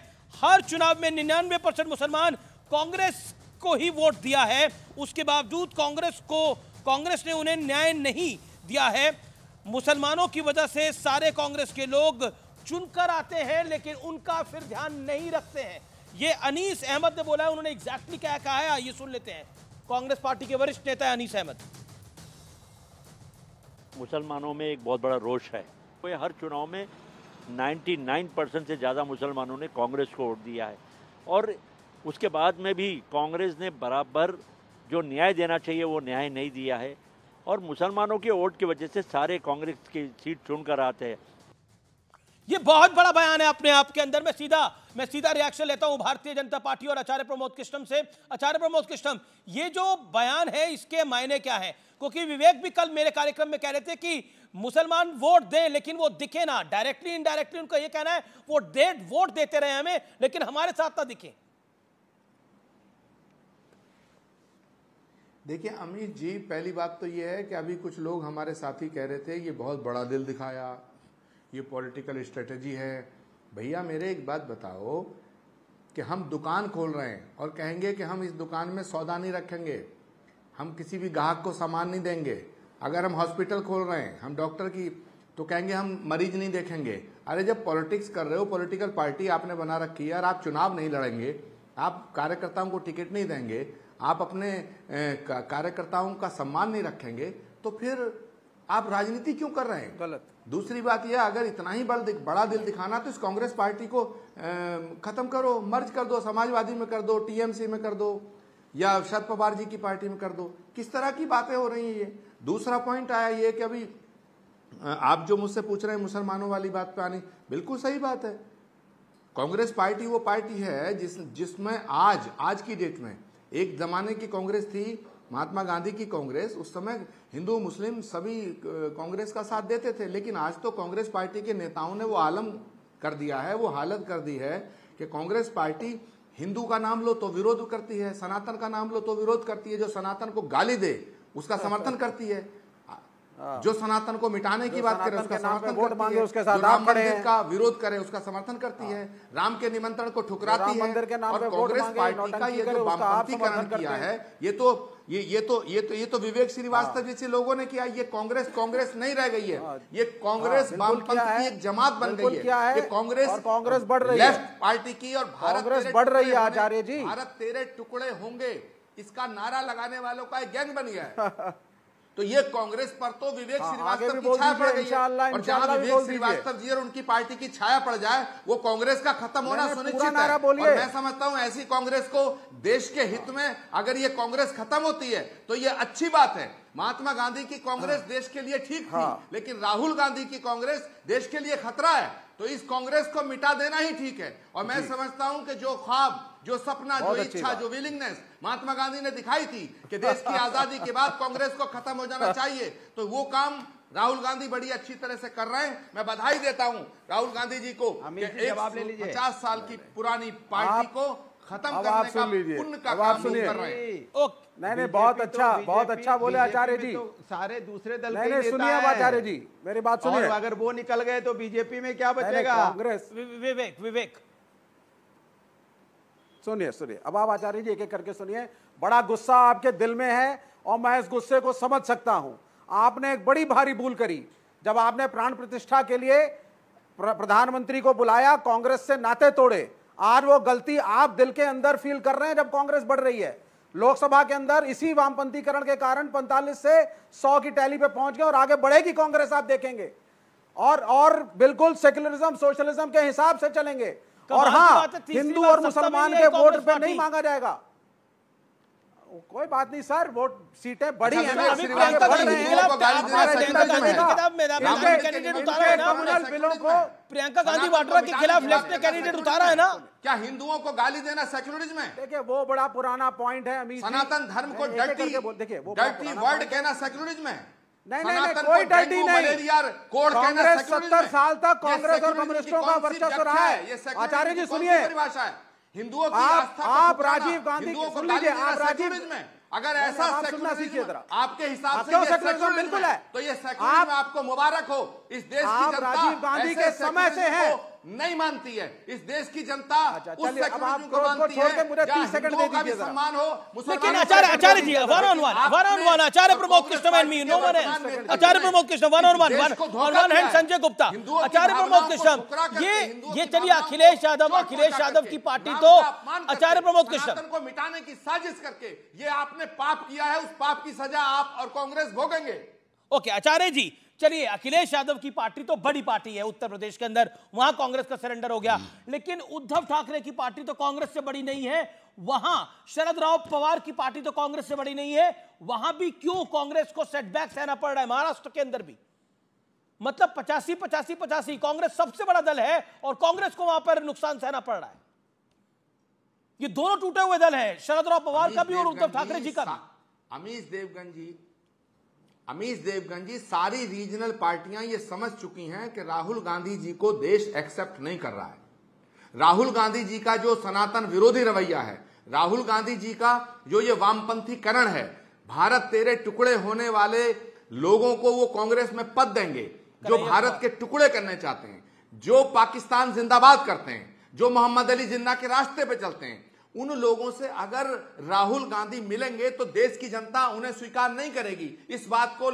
हर चुनाव में निन्यानवे परसेंट मुसलमान कांग्रेस को ही वोट दिया है उसके बावजूद कांग्रेस को कांग्रेस ने उन्हें न्याय नहीं दिया है मुसलमानों की वजह से सारे कांग्रेस के लोग चुनकर आते हैं लेकिन उनका फिर ध्यान नहीं रखते हैं ये अनीस अहमद ने बोला है उन्होंने एग्जैक्टली क्या कहा है ये सुन लेते हैं कांग्रेस पार्टी के वरिष्ठ नेता है अनीस अहमद मुसलमानों में एक बहुत बड़ा रोष है कोई हर चुनाव में 99 परसेंट से ज़्यादा मुसलमानों ने कांग्रेस को वोट दिया है और उसके बाद में भी कांग्रेस ने बराबर जो न्याय देना चाहिए वो न्याय नहीं दिया है और मुसलमानों के वोट की वजह से सारे कांग्रेस की सीट चुनकर आते हैं ये बहुत बड़ा बयान है अपने आप के अंदर मैं सीधा मैं सीधा रिएक्शन लेता हूं भारतीय जनता पार्टी और आचार्य प्रमोद कृष्णम से आचार्य प्रमोद कृष्णम ये जो बयान है इसके मायने क्या है क्योंकि विवेक भी कल मेरे कार्यक्रम में कह रहे थे कि मुसलमान वोट दें लेकिन वो दिखे ना डायरेक्टली इनडायरेक्टली उनका ये कहना है वो दे वोट देते रहे हमें लेकिन हमारे साथ ना दिखे देखिए अमित जी पहली बात तो ये है कि अभी कुछ लोग हमारे साथी कह रहे थे ये बहुत बड़ा दिल दिखाया ये पॉलिटिकल स्ट्रेटजी है भैया मेरे एक बात बताओ कि हम दुकान खोल रहे हैं और कहेंगे कि हम इस दुकान में सौदा नहीं रखेंगे हम किसी भी ग्राहक को सामान नहीं देंगे अगर हम हॉस्पिटल खोल रहे हैं हम डॉक्टर की तो कहेंगे हम मरीज नहीं देखेंगे अरे जब पॉलिटिक्स कर रहे हो पॉलिटिकल पार्टी आपने बना रखी है और आप चुनाव नहीं लड़ेंगे आप कार्यकर्ताओं को टिकट नहीं देंगे आप अपने कार्यकर्ताओं का सम्मान नहीं रखेंगे तो फिर आप राजनीति क्यों कर रहे हैं गलत दूसरी बात यह अगर इतना ही बल बड़ा दिल दिखाना तो इस कांग्रेस पार्टी को खत्म करो मर्ज कर दो समाजवादी में कर दो टीएमसी में कर दो या शरद पवार जी की पार्टी में कर दो किस तरह की बातें हो रही हैं ये दूसरा पॉइंट आया ये कि अभी आप जो मुझसे पूछ रहे हैं मुसलमानों वाली बात पे आनी बिल्कुल सही बात है कांग्रेस पार्टी वो पार्टी है जिस जिसमें आज आज की डेट में एक जमाने की कांग्रेस थी महात्मा गांधी की कांग्रेस उस समय हिंदू मुस्लिम सभी कांग्रेस का साथ देते थे लेकिन आज तो कांग्रेस पार्टी के नेताओं ने वो आलम कर दिया है वो हालत कर दी है कि कांग्रेस पार्टी हिंदू का नाम लो तो विरोध करती है सनातन का नाम लो तो विरोध करती है जो सनातन को गाली दे उसका समर्थन करती है हाँ। जो सनातन को मिटाने की बात करे उसका समर्थन करती है उसके साथ राम मंदिर का विरोध करे उसका समर्थन करती हाँ। है राम के निमंत्रण को ठुकराती है और कांग्रेस पार्टी का ये जो वामपंथीकरण किया है ये तो ये ये तो ये तो ये तो विवेक श्रीवास्तव हाँ। जैसे लोगों ने किया ये कांग्रेस कांग्रेस नहीं रह गई है हाँ। ये कांग्रेस हाँ, वामपंथ हाँ, की एक जमात बन गई है, क्या है। ये कांग्रेस कांग्रेस बढ़ रही है पार्टी की और भारत बढ़ रही है आचार्य जी भारत तेरे टुकड़े होंगे इसका नारा लगाने वालों का एक गैंग बन गया है तो ये कांग्रेस पर तो विवेक हाँ, श्रीवास्तव की छाया पड़ गई है और जहां विवेक श्रीवास्तव जी और उनकी पार्टी की छाया पड़ जाए वो कांग्रेस का खत्म होना सुनिश्चित है और मैं समझता हूं ऐसी कांग्रेस को देश के हित में अगर ये कांग्रेस खत्म होती है तो ये अच्छी बात है महात्मा गांधी की कांग्रेस हाँ। देश के लिए ठीक थी हाँ। लेकिन राहुल गांधी की कांग्रेस देश के लिए खतरा है तो इस कांग्रेस को मिटा देना ही ठीक है और मैं समझता हूं कि जो ख्वाब जो सपना जो इच्छा जो विलिंगनेस महात्मा गांधी ने दिखाई थी कि देश की आजादी के बाद कांग्रेस को खत्म हो जाना चाहिए तो वो काम राहुल गांधी बड़ी अच्छी तरह से कर रहे हैं मैं बधाई देता हूं राहुल गांधी जी को पचास साल की पुरानी पार्टी को खत्म अब आप सुन लीजिए अब आप सुनिए नहीं नहीं बहुत तो अच्छा बहुत अच्छा बोले आचार्य जी तो सारे दूसरे दल नहीं नहीं सुनिए अब आचार्य जी मेरी बात सुनिए अगर वो निकल गए तो बीजेपी में क्या बचेगा कांग्रेस विवेक विवेक सुनिए सुनिए अब आप आचार्य जी एक एक करके सुनिए बड़ा गुस्सा आपके दिल में है और मैं इस गुस्से को समझ सकता हूं आपने एक बड़ी भारी भूल करी जब आपने प्राण प्रतिष्ठा के लिए प्रधानमंत्री को बुलाया कांग्रेस से नाते तोड़े आज वो गलती आप दिल के अंदर फील कर रहे हैं जब कांग्रेस बढ़ रही है लोकसभा के अंदर इसी वामपंथीकरण के कारण 45 से 100 की टैली पे पहुंच गए और आगे बढ़ेगी कांग्रेस आप देखेंगे और और बिल्कुल सेक्युलरिज्म सोशलिज्म के हिसाब से चलेंगे तो और हाँ हिंदू और मुसलमान के वोट पे नहीं मांगा जाएगा कोई बात नहीं सर वोट सीटें बड़ी अच्छा, हैं ना अभी प्रियंका गांधी की खिलाफ कम्युनल बिलों को प्रियंका गांधी वाड्रा के खिलाफ लेफ्ट ने कैंडिडेट उतारा है ना क्या हिंदुओं को गाली देना सेक्युलरिज्म है देखिए वो बड़ा पुराना पॉइंट है सनातन धर्म को डर्टी देखिए वो डर्टी वर्ड कहना सेक्युलरिज्म है नहीं नहीं नहीं कोई डर्टी नहीं यार कांग्रेस सत्तर साल तक कांग्रेस और कम्युनिस्टों का वर्चस्व रहा है आचार्य जी सुनिए हिंदुओं की आप, आप राजीव गांधी को सुन लीजिए आप राजीव में अगर ऐसा सुनना सीखिए आपके हिसाब से क्यों बिल्कुल है तो ये आप, आपको मुबारक हो इस देश आप की राजीव गांधी के समय से है नहीं मानती है इस देश की जनता अच्छा, अच्छा, उस प्रमोद संजय गुप्ता आचार्य प्रमोद कृष्ण ये ये चलिए अखिलेश यादव अखिलेश यादव की पार्टी तो आचार्य प्रमोद कृष्ण को मिटाने की साजिश करके ये आपने पाप किया है उस पाप की सजा आप और कांग्रेस भोगेंगे ओके आचार्य जी चलिए अखिलेश यादव की पार्टी तो बड़ी पार्टी है उत्तर प्रदेश के अंदर वहां कांग्रेस का सरेंडर हो गया हम्म। लेकिन उद्धव ठाकरे की पार्टी तो कांग्रेस से बड़ी नहीं है वहां शरद राव पवार की पार्टी तो कांग्रेस से बड़ी नहीं है वहां भी क्यों कांग्रेस को सेटबैक सहना पड़ रहा है महाराष्ट्र के अंदर भी मतलब पचासी पचासी पचासी कांग्रेस सबसे बड़ा दल है और कांग्रेस को वहां पर नुकसान सहना पड़ रहा है ये दोनों टूटे हुए दल है शरद राव पवार का भी और उद्धव ठाकरे जी का भी अमीश देवगन जी अमीश जी सारी रीजनल पार्टियां ये समझ चुकी हैं कि राहुल गांधी जी को देश एक्सेप्ट नहीं कर रहा है राहुल गांधी जी का जो सनातन विरोधी रवैया है राहुल गांधी जी का जो ये वामपंथीकरण है भारत तेरे टुकड़े होने वाले लोगों को वो कांग्रेस में पद देंगे जो भारत के टुकड़े करने चाहते हैं जो पाकिस्तान जिंदाबाद करते हैं जो मोहम्मद अली जिन्ना के रास्ते पे चलते हैं उन लोगों से अगर राहुल गांधी मिलेंगे तो देश की जनता उन्हें स्वीकार नहीं करेगी इस बात को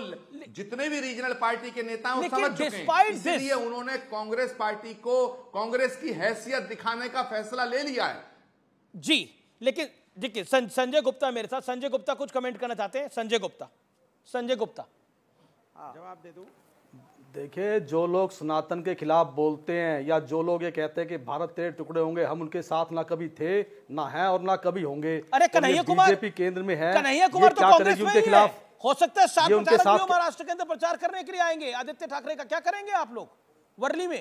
जितने भी रीजनल पार्टी के नेता हैं समझ चुके इसलिए उन्होंने कांग्रेस पार्टी को कांग्रेस की हैसियत दिखाने का फैसला ले लिया है जी लेकिन देखिए संजय गुप्ता मेरे साथ संजय गुप्ता कुछ कमेंट करना चाहते हैं संजय गुप्ता संजय गुप्ता जवाब दे दू देखिए जो लोग सनातन के खिलाफ बोलते हैं या जो लोग ये कहते हैं कि भारत तेरे टुकड़े होंगे हम उनके साथ ना कभी थे ना हैं और ना कभी होंगे अरे कन्हैया तो कुमार बीजेपी केंद्र में है कन्हैया कुमार तो कांग्रेस में खिलाफ हो सकता है साथ उनके साथ महाराष्ट्र के अंदर प्रचार करने के लिए आएंगे आदित्य ठाकरे का क्या करेंगे आप लोग वर्ली में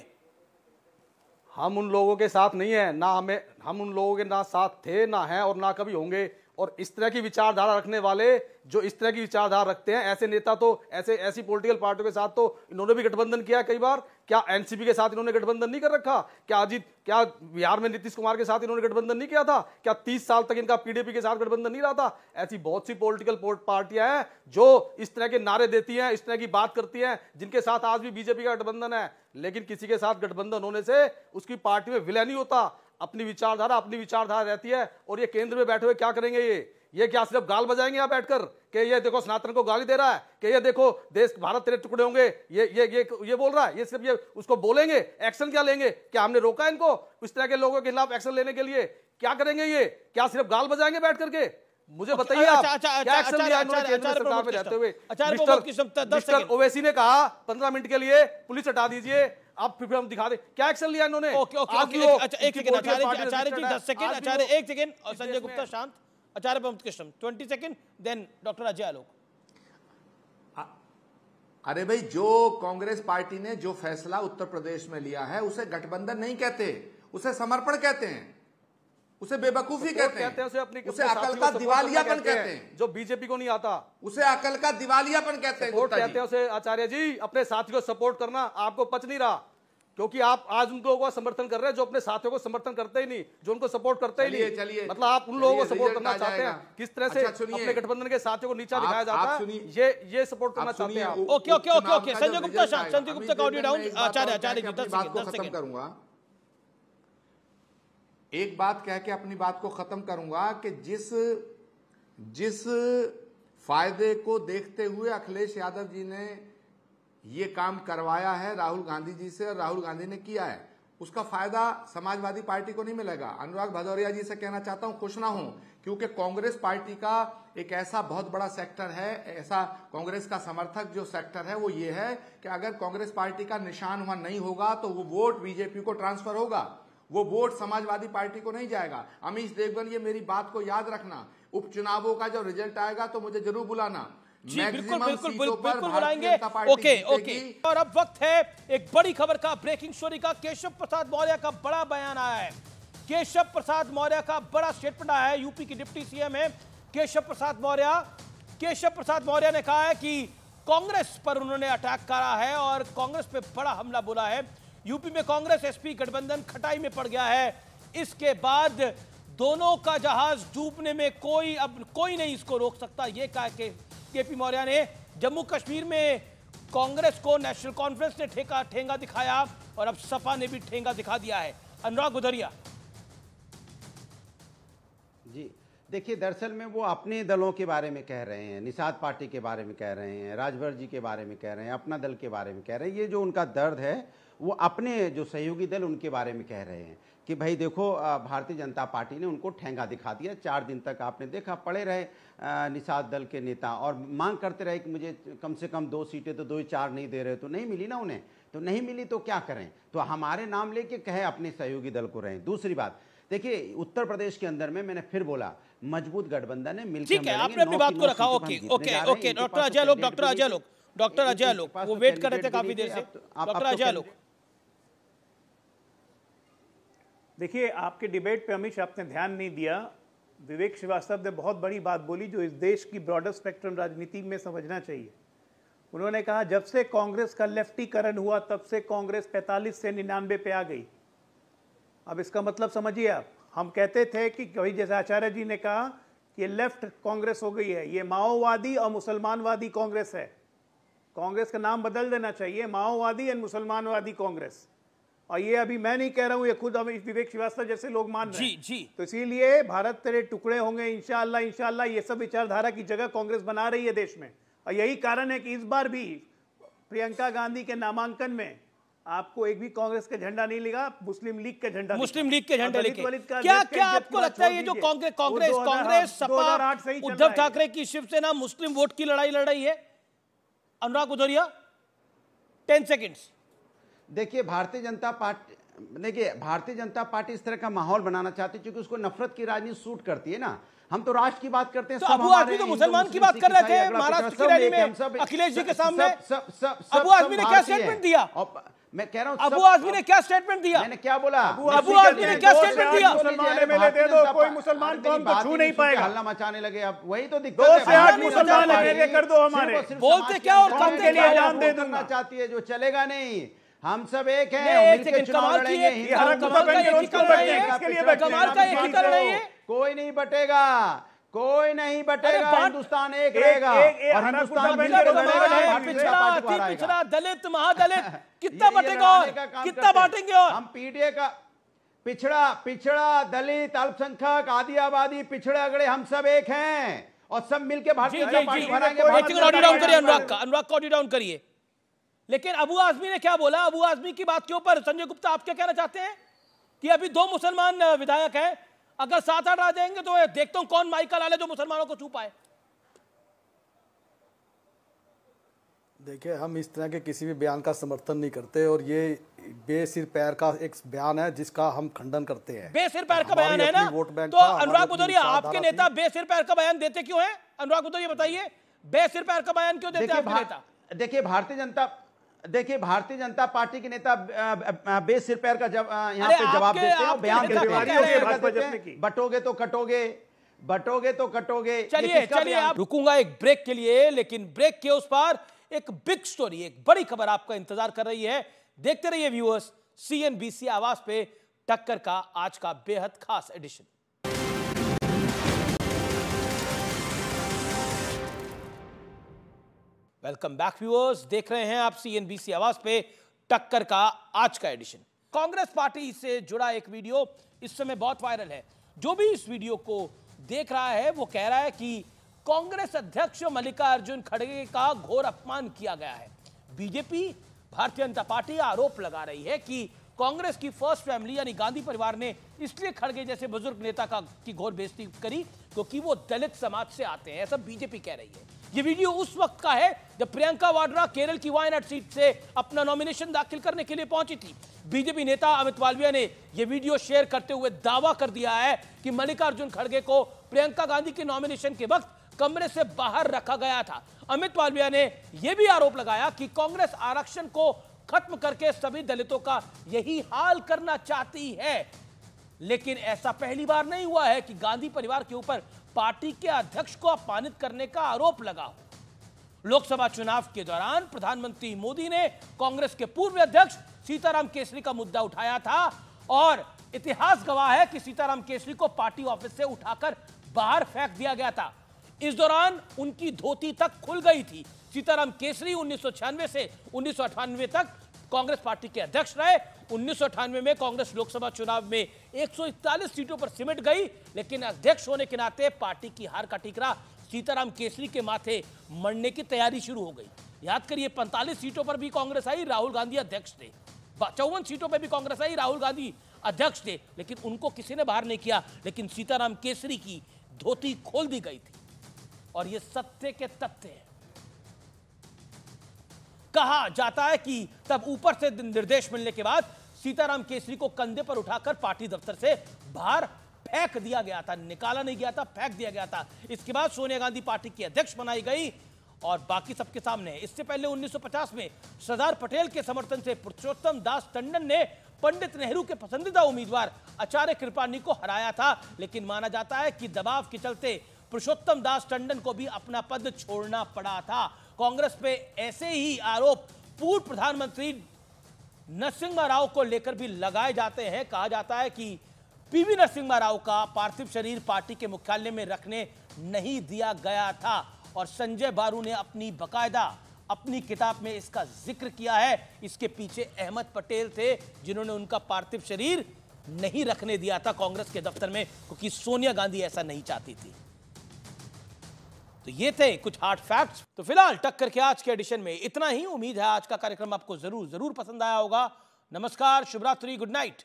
हम उन लोगों के साथ नहीं है ना हमें हम उन लोगों के ना साथ थे ना हैं और ना कभी होंगे और इस तरह की विचारधारा रखने वाले जो इस तरह की विचारधारा रखते हैं ऐसे नेता तो ऐसे ऐसी पॉलिटिकल पार्टियों के साथ तो इन्होंने भी गठबंधन किया कई बार क्या एनसीपी के साथ इन्होंने गठबंधन नहीं कर रखा क्या अजीत क्या बिहार में नीतीश कुमार के साथ इन्होंने गठबंधन नहीं किया था क्या तीस साल तक इनका पीडीपी के साथ गठबंधन नहीं रहा था ऐसी बहुत सी पोलिटिकल पार्टियां हैं जो इस तरह के नारे देती हैं इस तरह की बात करती है जिनके साथ आज भी बीजेपी का गठबंधन है लेकिन किसी के साथ गठबंधन होने से उसकी पार्टी में विलय नहीं होता अपनी विचारधारा अपनी विचारधारा रहती है और ये केंद्र में बैठे हुए क्या करेंगे ये ये क्या सिर्फ गाल बजाएंगे यहाँ बैठकर कि ये देखो सनातन को गाली दे रहा है कि ये देखो देश भारत तेरे टुकड़े होंगे ये ये ये ये बोल रहा है ये सिर्फ ये उसको बोलेंगे एक्शन क्या लेंगे क्या हमने रोका इनको इस तरह के लोगों के खिलाफ एक्शन लेने के लिए क्या करेंगे ये क्या सिर्फ गाल बजाएंगे बैठ करके मुझे बताइए आप अच्छा, अच्छा, क्या एक्शन अच्छा, लिया इन्होंने केंद्र सरकार में रहते हुए मिस्टर ओवैसी ने कहा पंद्रह मिनट के लिए पुलिस हटा दीजिए आप फिर हम दिखा दे क्या एक्शन लिया इन्होंने एक सेकंड आचार्य जी दस सेकंड आचार्य एक सेकंड और संजय गुप्ता शांत आचार्य प्रमुख Krishna twenty second then doctor Ajay Alok अरे भाई जो कांग्रेस पार्टी ने जो फैसला उत्तर प्रदेश में लिया है उसे गठबंधन नहीं कहते उसे समर्पण कहते हैं उसे बेवकूफी तो कहते, कहते हैं उसे अपनी उसे अकल का दिवालियापन कहते हैं जो बीजेपी को नहीं आता उसे अकल का दिवालियापन कहते हैं कहते हैं उसे आचार्य जी अपने साथियों को सपोर्ट करना आपको पच नहीं रहा क्योंकि आप आज उन लोगों का समर्थन कर रहे हैं जो अपने साथियों को समर्थन करते ही नहीं जो उनको सपोर्ट करते ही नहीं चलिए मतलब आप उन लोगों को सपोर्ट करना चाहते हैं किस तरह से अच्छा, अपने गठबंधन के साथियों को नीचा दिखाया जाता है ये ये सपोर्ट करना चाहते हैं okay okay okay okay Sanjay Gupta Sanjay Gupta का ऑडियो डाउन आचार्य आचार्य जी दस सेकंड करूंगा एक बात कह के अपनी बात को ख़त्म करूंगा कि जिस जिस फायदे को देखते हुए अखिलेश यादव जी ने ये काम करवाया है राहुल गांधी जी से और राहुल गांधी ने किया है उसका फायदा समाजवादी पार्टी को नहीं मिलेगा अनुराग भदौरिया जी से कहना चाहता हूं खुश ना हूं क्योंकि कांग्रेस पार्टी का एक ऐसा बहुत बड़ा सेक्टर है ऐसा कांग्रेस का समर्थक जो सेक्टर है वो ये है कि अगर कांग्रेस पार्टी का निशान वहां नहीं होगा तो वो वोट बीजेपी को ट्रांसफर होगा वो वोट समाजवादी पार्टी को नहीं जाएगा अमीश देवगन ये मेरी बात को याद रखना उपचुनावों का जब रिजल्ट आएगा तो मुझे जरूर बुलाना जी बिल्कुल बिल्कुल बिल्कुल बुलाएंगे ओके ओके और अब वक्त है एक बड़ी खबर का ब्रेकिंग स्टोरी का केशव प्रसाद मौर्य का बड़ा बयान आया है केशव प्रसाद मौर्य का बड़ा स्टेटमेंट आया है यूपी की डिप्टी सीएम है केशव प्रसाद मौर्य केशव प्रसाद मौर्य ने कहा है कि कांग्रेस पर उन्होंने अटैक करा है और कांग्रेस पे बड़ा हमला बोला है यूपी में कांग्रेस एसपी गठबंधन खटाई में पड़ गया है इसके बाद दोनों का जहाज डूबने में कोई अब कोई नहीं इसको रोक सकता यह कहा के पी मौर्य ने जम्मू कश्मीर में कांग्रेस को नेशनल कॉन्फ्रेंस ने ठेका ठेंगा दिखाया और अब सपा ने भी ठेंगा दिखा दिया है अनुराग गुदरिया जी देखिए दरअसल में वो अपने दलों के बारे में कह रहे हैं निषाद पार्टी के बारे में कह रहे हैं राजभर जी के बारे में कह रहे हैं अपना दल के बारे में कह रहे हैं ये जो उनका दर्द है वो अपने जो सहयोगी दल उनके बारे में कह रहे हैं कि भाई देखो भारतीय जनता पार्टी ने उनको ठेंगा दिखा दिया चार दिन तक आपने देखा पड़े रहे निषाद दल के नेता और मांग करते रहे कि मुझे कम से कम दो सीटें तो दो ही चार नहीं दे रहे तो नहीं मिली ना उन्हें तो नहीं मिली तो क्या करें तो हमारे नाम लेके कहे अपने सहयोगी दल को रहें दूसरी बात देखिए उत्तर प्रदेश के अंदर में मैंने फिर बोला मजबूत गठबंधन है मिलकर ठीक है आपने अपनी बात को रखा ओके ओके ओके डॉक्टर तो अजय लोग डॉक्टर अजय लोग डॉक्टर अजय लोग वो वेट तो कर रहे थे काफी तो देर से डॉक्टर अजय लोग देखिए आपके डिबेट पे अमित आपने ध्यान नहीं दिया विवेक श्रीवास्तव ने बहुत बड़ी बात बोली जो इस देश की ब्रॉडर स्पेक्ट्रम राजनीति में समझना चाहिए उन्होंने कहा जब से कांग्रेस का लेफ्टीकरण हुआ तब से कांग्रेस 45 से निन्यानवे पे आ गई अब इसका मतलब समझिए आप हम कहते थे कि कभी जैसे आचार्य जी ने कहा कि लेफ्ट कांग्रेस हो गई है ये माओवादी और मुसलमानवादी कांग्रेस है कांग्रेस का नाम बदल देना चाहिए माओवादी एंड मुसलमानवादी कांग्रेस और ये अभी मैं नहीं कह रहा हूँ ये खुद हम विवेक श्रीवास्तव जैसे लोग मान रहे हैं जी तो इसीलिए भारत तेरे टुकड़े होंगे इनशाला इनशाला ये सब विचारधारा की जगह कांग्रेस बना रही है देश में और यही कारण है कि इस बार भी प्रियंका गांधी के नामांकन में आपको एक भी कांग्रेस का झंडा नहीं लिखा मुस्लिम लीग का झंडा मुस्लिम लीग के झंडा लिखे क्या क्या आपको लगता है ये जो कांग्रेस कांग्रेस कांग्रेस सपा उद्धव ठाकरे की शिवसेना मुस्लिम वोट की लड़ाई लड़ रही है अनुराग उधोरिया टेन सेकेंड्स देखिए भारतीय जनता पार्टी देखिए भारतीय जनता पार्टी इस तरह का माहौल बनाना चाहती है क्योंकि उसको नफरत की राजनीति सूट करती है ना हम तो राष्ट्र की बात करते हैं तो अबू आदमी तो मुसलमान की बात कर रहे थे महाराष्ट्र की में अखिलेश जी के सामने अबू आदमी ने क्या स्टेटमेंट दिया मैं कह रहा हूँ अबू आजमी ने क्या स्टेटमेंट दिया मैंने क्या बोला अबू आदमी ने क्या स्टेटमेंट दिया मुसलमान एमएलए दे दो कोई मुसलमान को तो छू नहीं पाएगा हल्ला मचाने लगे अब वही तो दिक्कत है से आठ मुसलमान एमएलए कर दो हमारे बोलते क्या और काम के लिए जान दे दूंगा चाहती है जो चलेगा नहीं हम सब एक है कोई नहीं बटेगा कोई नहीं बटेगा हिंदुस्तान एक रहेगा और हिंदुस्तान पिछड़ा पिछड़ा दलित महादलित कितना बटेगा कितना बांटेंगे और हम पीटीए का पिछड़ा पिछड़ा दलित अल्पसंख्यक आदि आबादी पिछड़े अगड़े हम सब एक हैं और सब मिलके भारतीय जनता पार्टी बनाएंगे अनुराग का अनुराग का ऑडियो डाउन करिए लेकिन अबू आजमी ने क्या बोला अबू आजमी की बात के ऊपर संजय गुप्ता आप क्या कहना चाहते हैं कि अभी दो मुसलमान विधायक हैं अगर सात आठ आ जाएंगे तो देखता हूं कौन माइकल आले जो मुसलमानों को छू पाए देखिए हम इस तरह के किसी भी बयान का समर्थन नहीं करते और ये बेसिर पैर का एक बयान है जिसका हम खंडन करते हैं बेसिर पैर का बयान है ना वोट बैंक तो अनुराग भदौरिया आपके नेता बेसिर पैर का बयान देते क्यों है अनुराग भदौरिया बताइए बेसिर पैर का बयान क्यों देते हैं नेता देखिए भारतीय जनता देखिए भारतीय जनता पार्टी के नेता बेसिर पैर का जब यहाँ पे जवाब देते हैं बयान बटोगे तो कटोगे बटोगे तो कटोगे चलिए चलिए आप रुकूंगा एक ब्रेक के लिए लेकिन ब्रेक के उस पार एक बिग स्टोरी एक बड़ी खबर आपका इंतजार कर रही है देखते रहिए व्यूअर्स सीएनबीसी आवाज पे टक्कर का आज का बेहद खास एडिशन वेलकम बैक व्यूअर्स देख रहे हैं आप सीएनबीसी आवाज पे टक्कर का आज का एडिशन कांग्रेस पार्टी से जुड़ा एक वीडियो इस समय बहुत वायरल है जो भी इस वीडियो को देख रहा है वो कह रहा है कि कांग्रेस अध्यक्ष मल्लिकार्जुन खड़गे का घोर अपमान किया गया है बीजेपी भारतीय जनता पार्टी आरोप लगा रही है कि कांग्रेस की फर्स्ट फैमिली यानी गांधी परिवार ने इसलिए खड़गे जैसे बुजुर्ग नेता का की घोर बेइज्जती करी क्योंकि वो दलित समाज से आते हैं ऐसा बीजेपी कह रही है ये वीडियो उस वक्त का है जब प्रियंका वाड्रा केरल की वायनाड सीट से अपना नॉमिनेशन दाखिल करने के लिए पहुंची थी बीजेपी नेता अमित मालविया ने यह वीडियो शेयर करते हुए दावा कर दिया है कि मल्लिकार्जुन खड़गे को प्रियंका गांधी के नॉमिनेशन के वक्त कमरे से बाहर रखा गया था अमित मालविया ने यह भी आरोप लगाया कि कांग्रेस आरक्षण को खत्म करके सभी दलितों का यही हाल करना चाहती है लेकिन ऐसा पहली बार नहीं हुआ है कि गांधी परिवार के ऊपर पार्टी के अध्यक्ष को अपमानित करने का आरोप लगा हो लोकसभा चुनाव के दौरान प्रधानमंत्री मोदी ने कांग्रेस के पूर्व अध्यक्ष सीताराम केसरी का मुद्दा उठाया था और इतिहास गवाह है कि सीताराम केसरी को पार्टी ऑफिस से उठाकर बाहर फेंक दिया गया था इस दौरान उनकी धोती तक खुल गई थी सीताराम केसरी उन्नीस से उन्नीस तक कांग्रेस पार्टी के अध्यक्ष रहे उन्नीस में कांग्रेस लोकसभा चुनाव में एक सीटों पर सिमट गई लेकिन अध्यक्ष होने के नाते पार्टी की हार का टिकरा सीताराम केसरी के माथे मरने की तैयारी शुरू हो गई याद करिए 45 सीटों पर भी कांग्रेस आई राहुल गांधी अध्यक्ष थे चौवन सीटों पर भी कांग्रेस आई राहुल गांधी अध्यक्ष थे लेकिन उनको किसी ने बाहर नहीं किया लेकिन सीताराम केसरी की धोती खोल दी गई थी और ये सत्य के तथ्य है कहा जाता है कि तब ऊपर से निर्देश मिलने के बाद सीताराम केसरी को कंधे पर उठाकर पार्टी दफ्तर से बाहर फेंक दिया गया था निकाला नहीं गया था फेंक दिया गया था इसके बाद सोनिया गांधी पार्टी की अध्यक्ष बनाई गई और बाकी सबके सामने इससे पहले 1950 में सरदार पटेल के समर्थन से पुरुषोत्तम दास टंडन ने पंडित नेहरू के पसंदीदा उम्मीदवार आचार्य कृपाणी को हराया था लेकिन माना जाता है कि दबाव के चलते पुरुषोत्तम दास टंडन को भी अपना पद छोड़ना पड़ा था कांग्रेस पे ऐसे ही आरोप पूर्व प्रधानमंत्री नरसिम्हा राव को लेकर भी लगाए जाते हैं कहा जाता है कि पीवी नरसिम्हा राव का पार्थिव शरीर पार्टी के मुख्यालय में रखने नहीं दिया गया था और संजय बारू ने अपनी बकायदा अपनी किताब में इसका जिक्र किया है इसके पीछे अहमद पटेल थे जिन्होंने उनका पार्थिव शरीर नहीं रखने दिया था कांग्रेस के दफ्तर में क्योंकि सोनिया गांधी ऐसा नहीं चाहती थी तो ये थे कुछ हार्ड फैक्ट्स तो फिलहाल टक्कर के आज के एडिशन में इतना ही उम्मीद है आज का कार्यक्रम आपको जरूर जरूर पसंद आया होगा नमस्कार शुभरात्रि गुड नाइट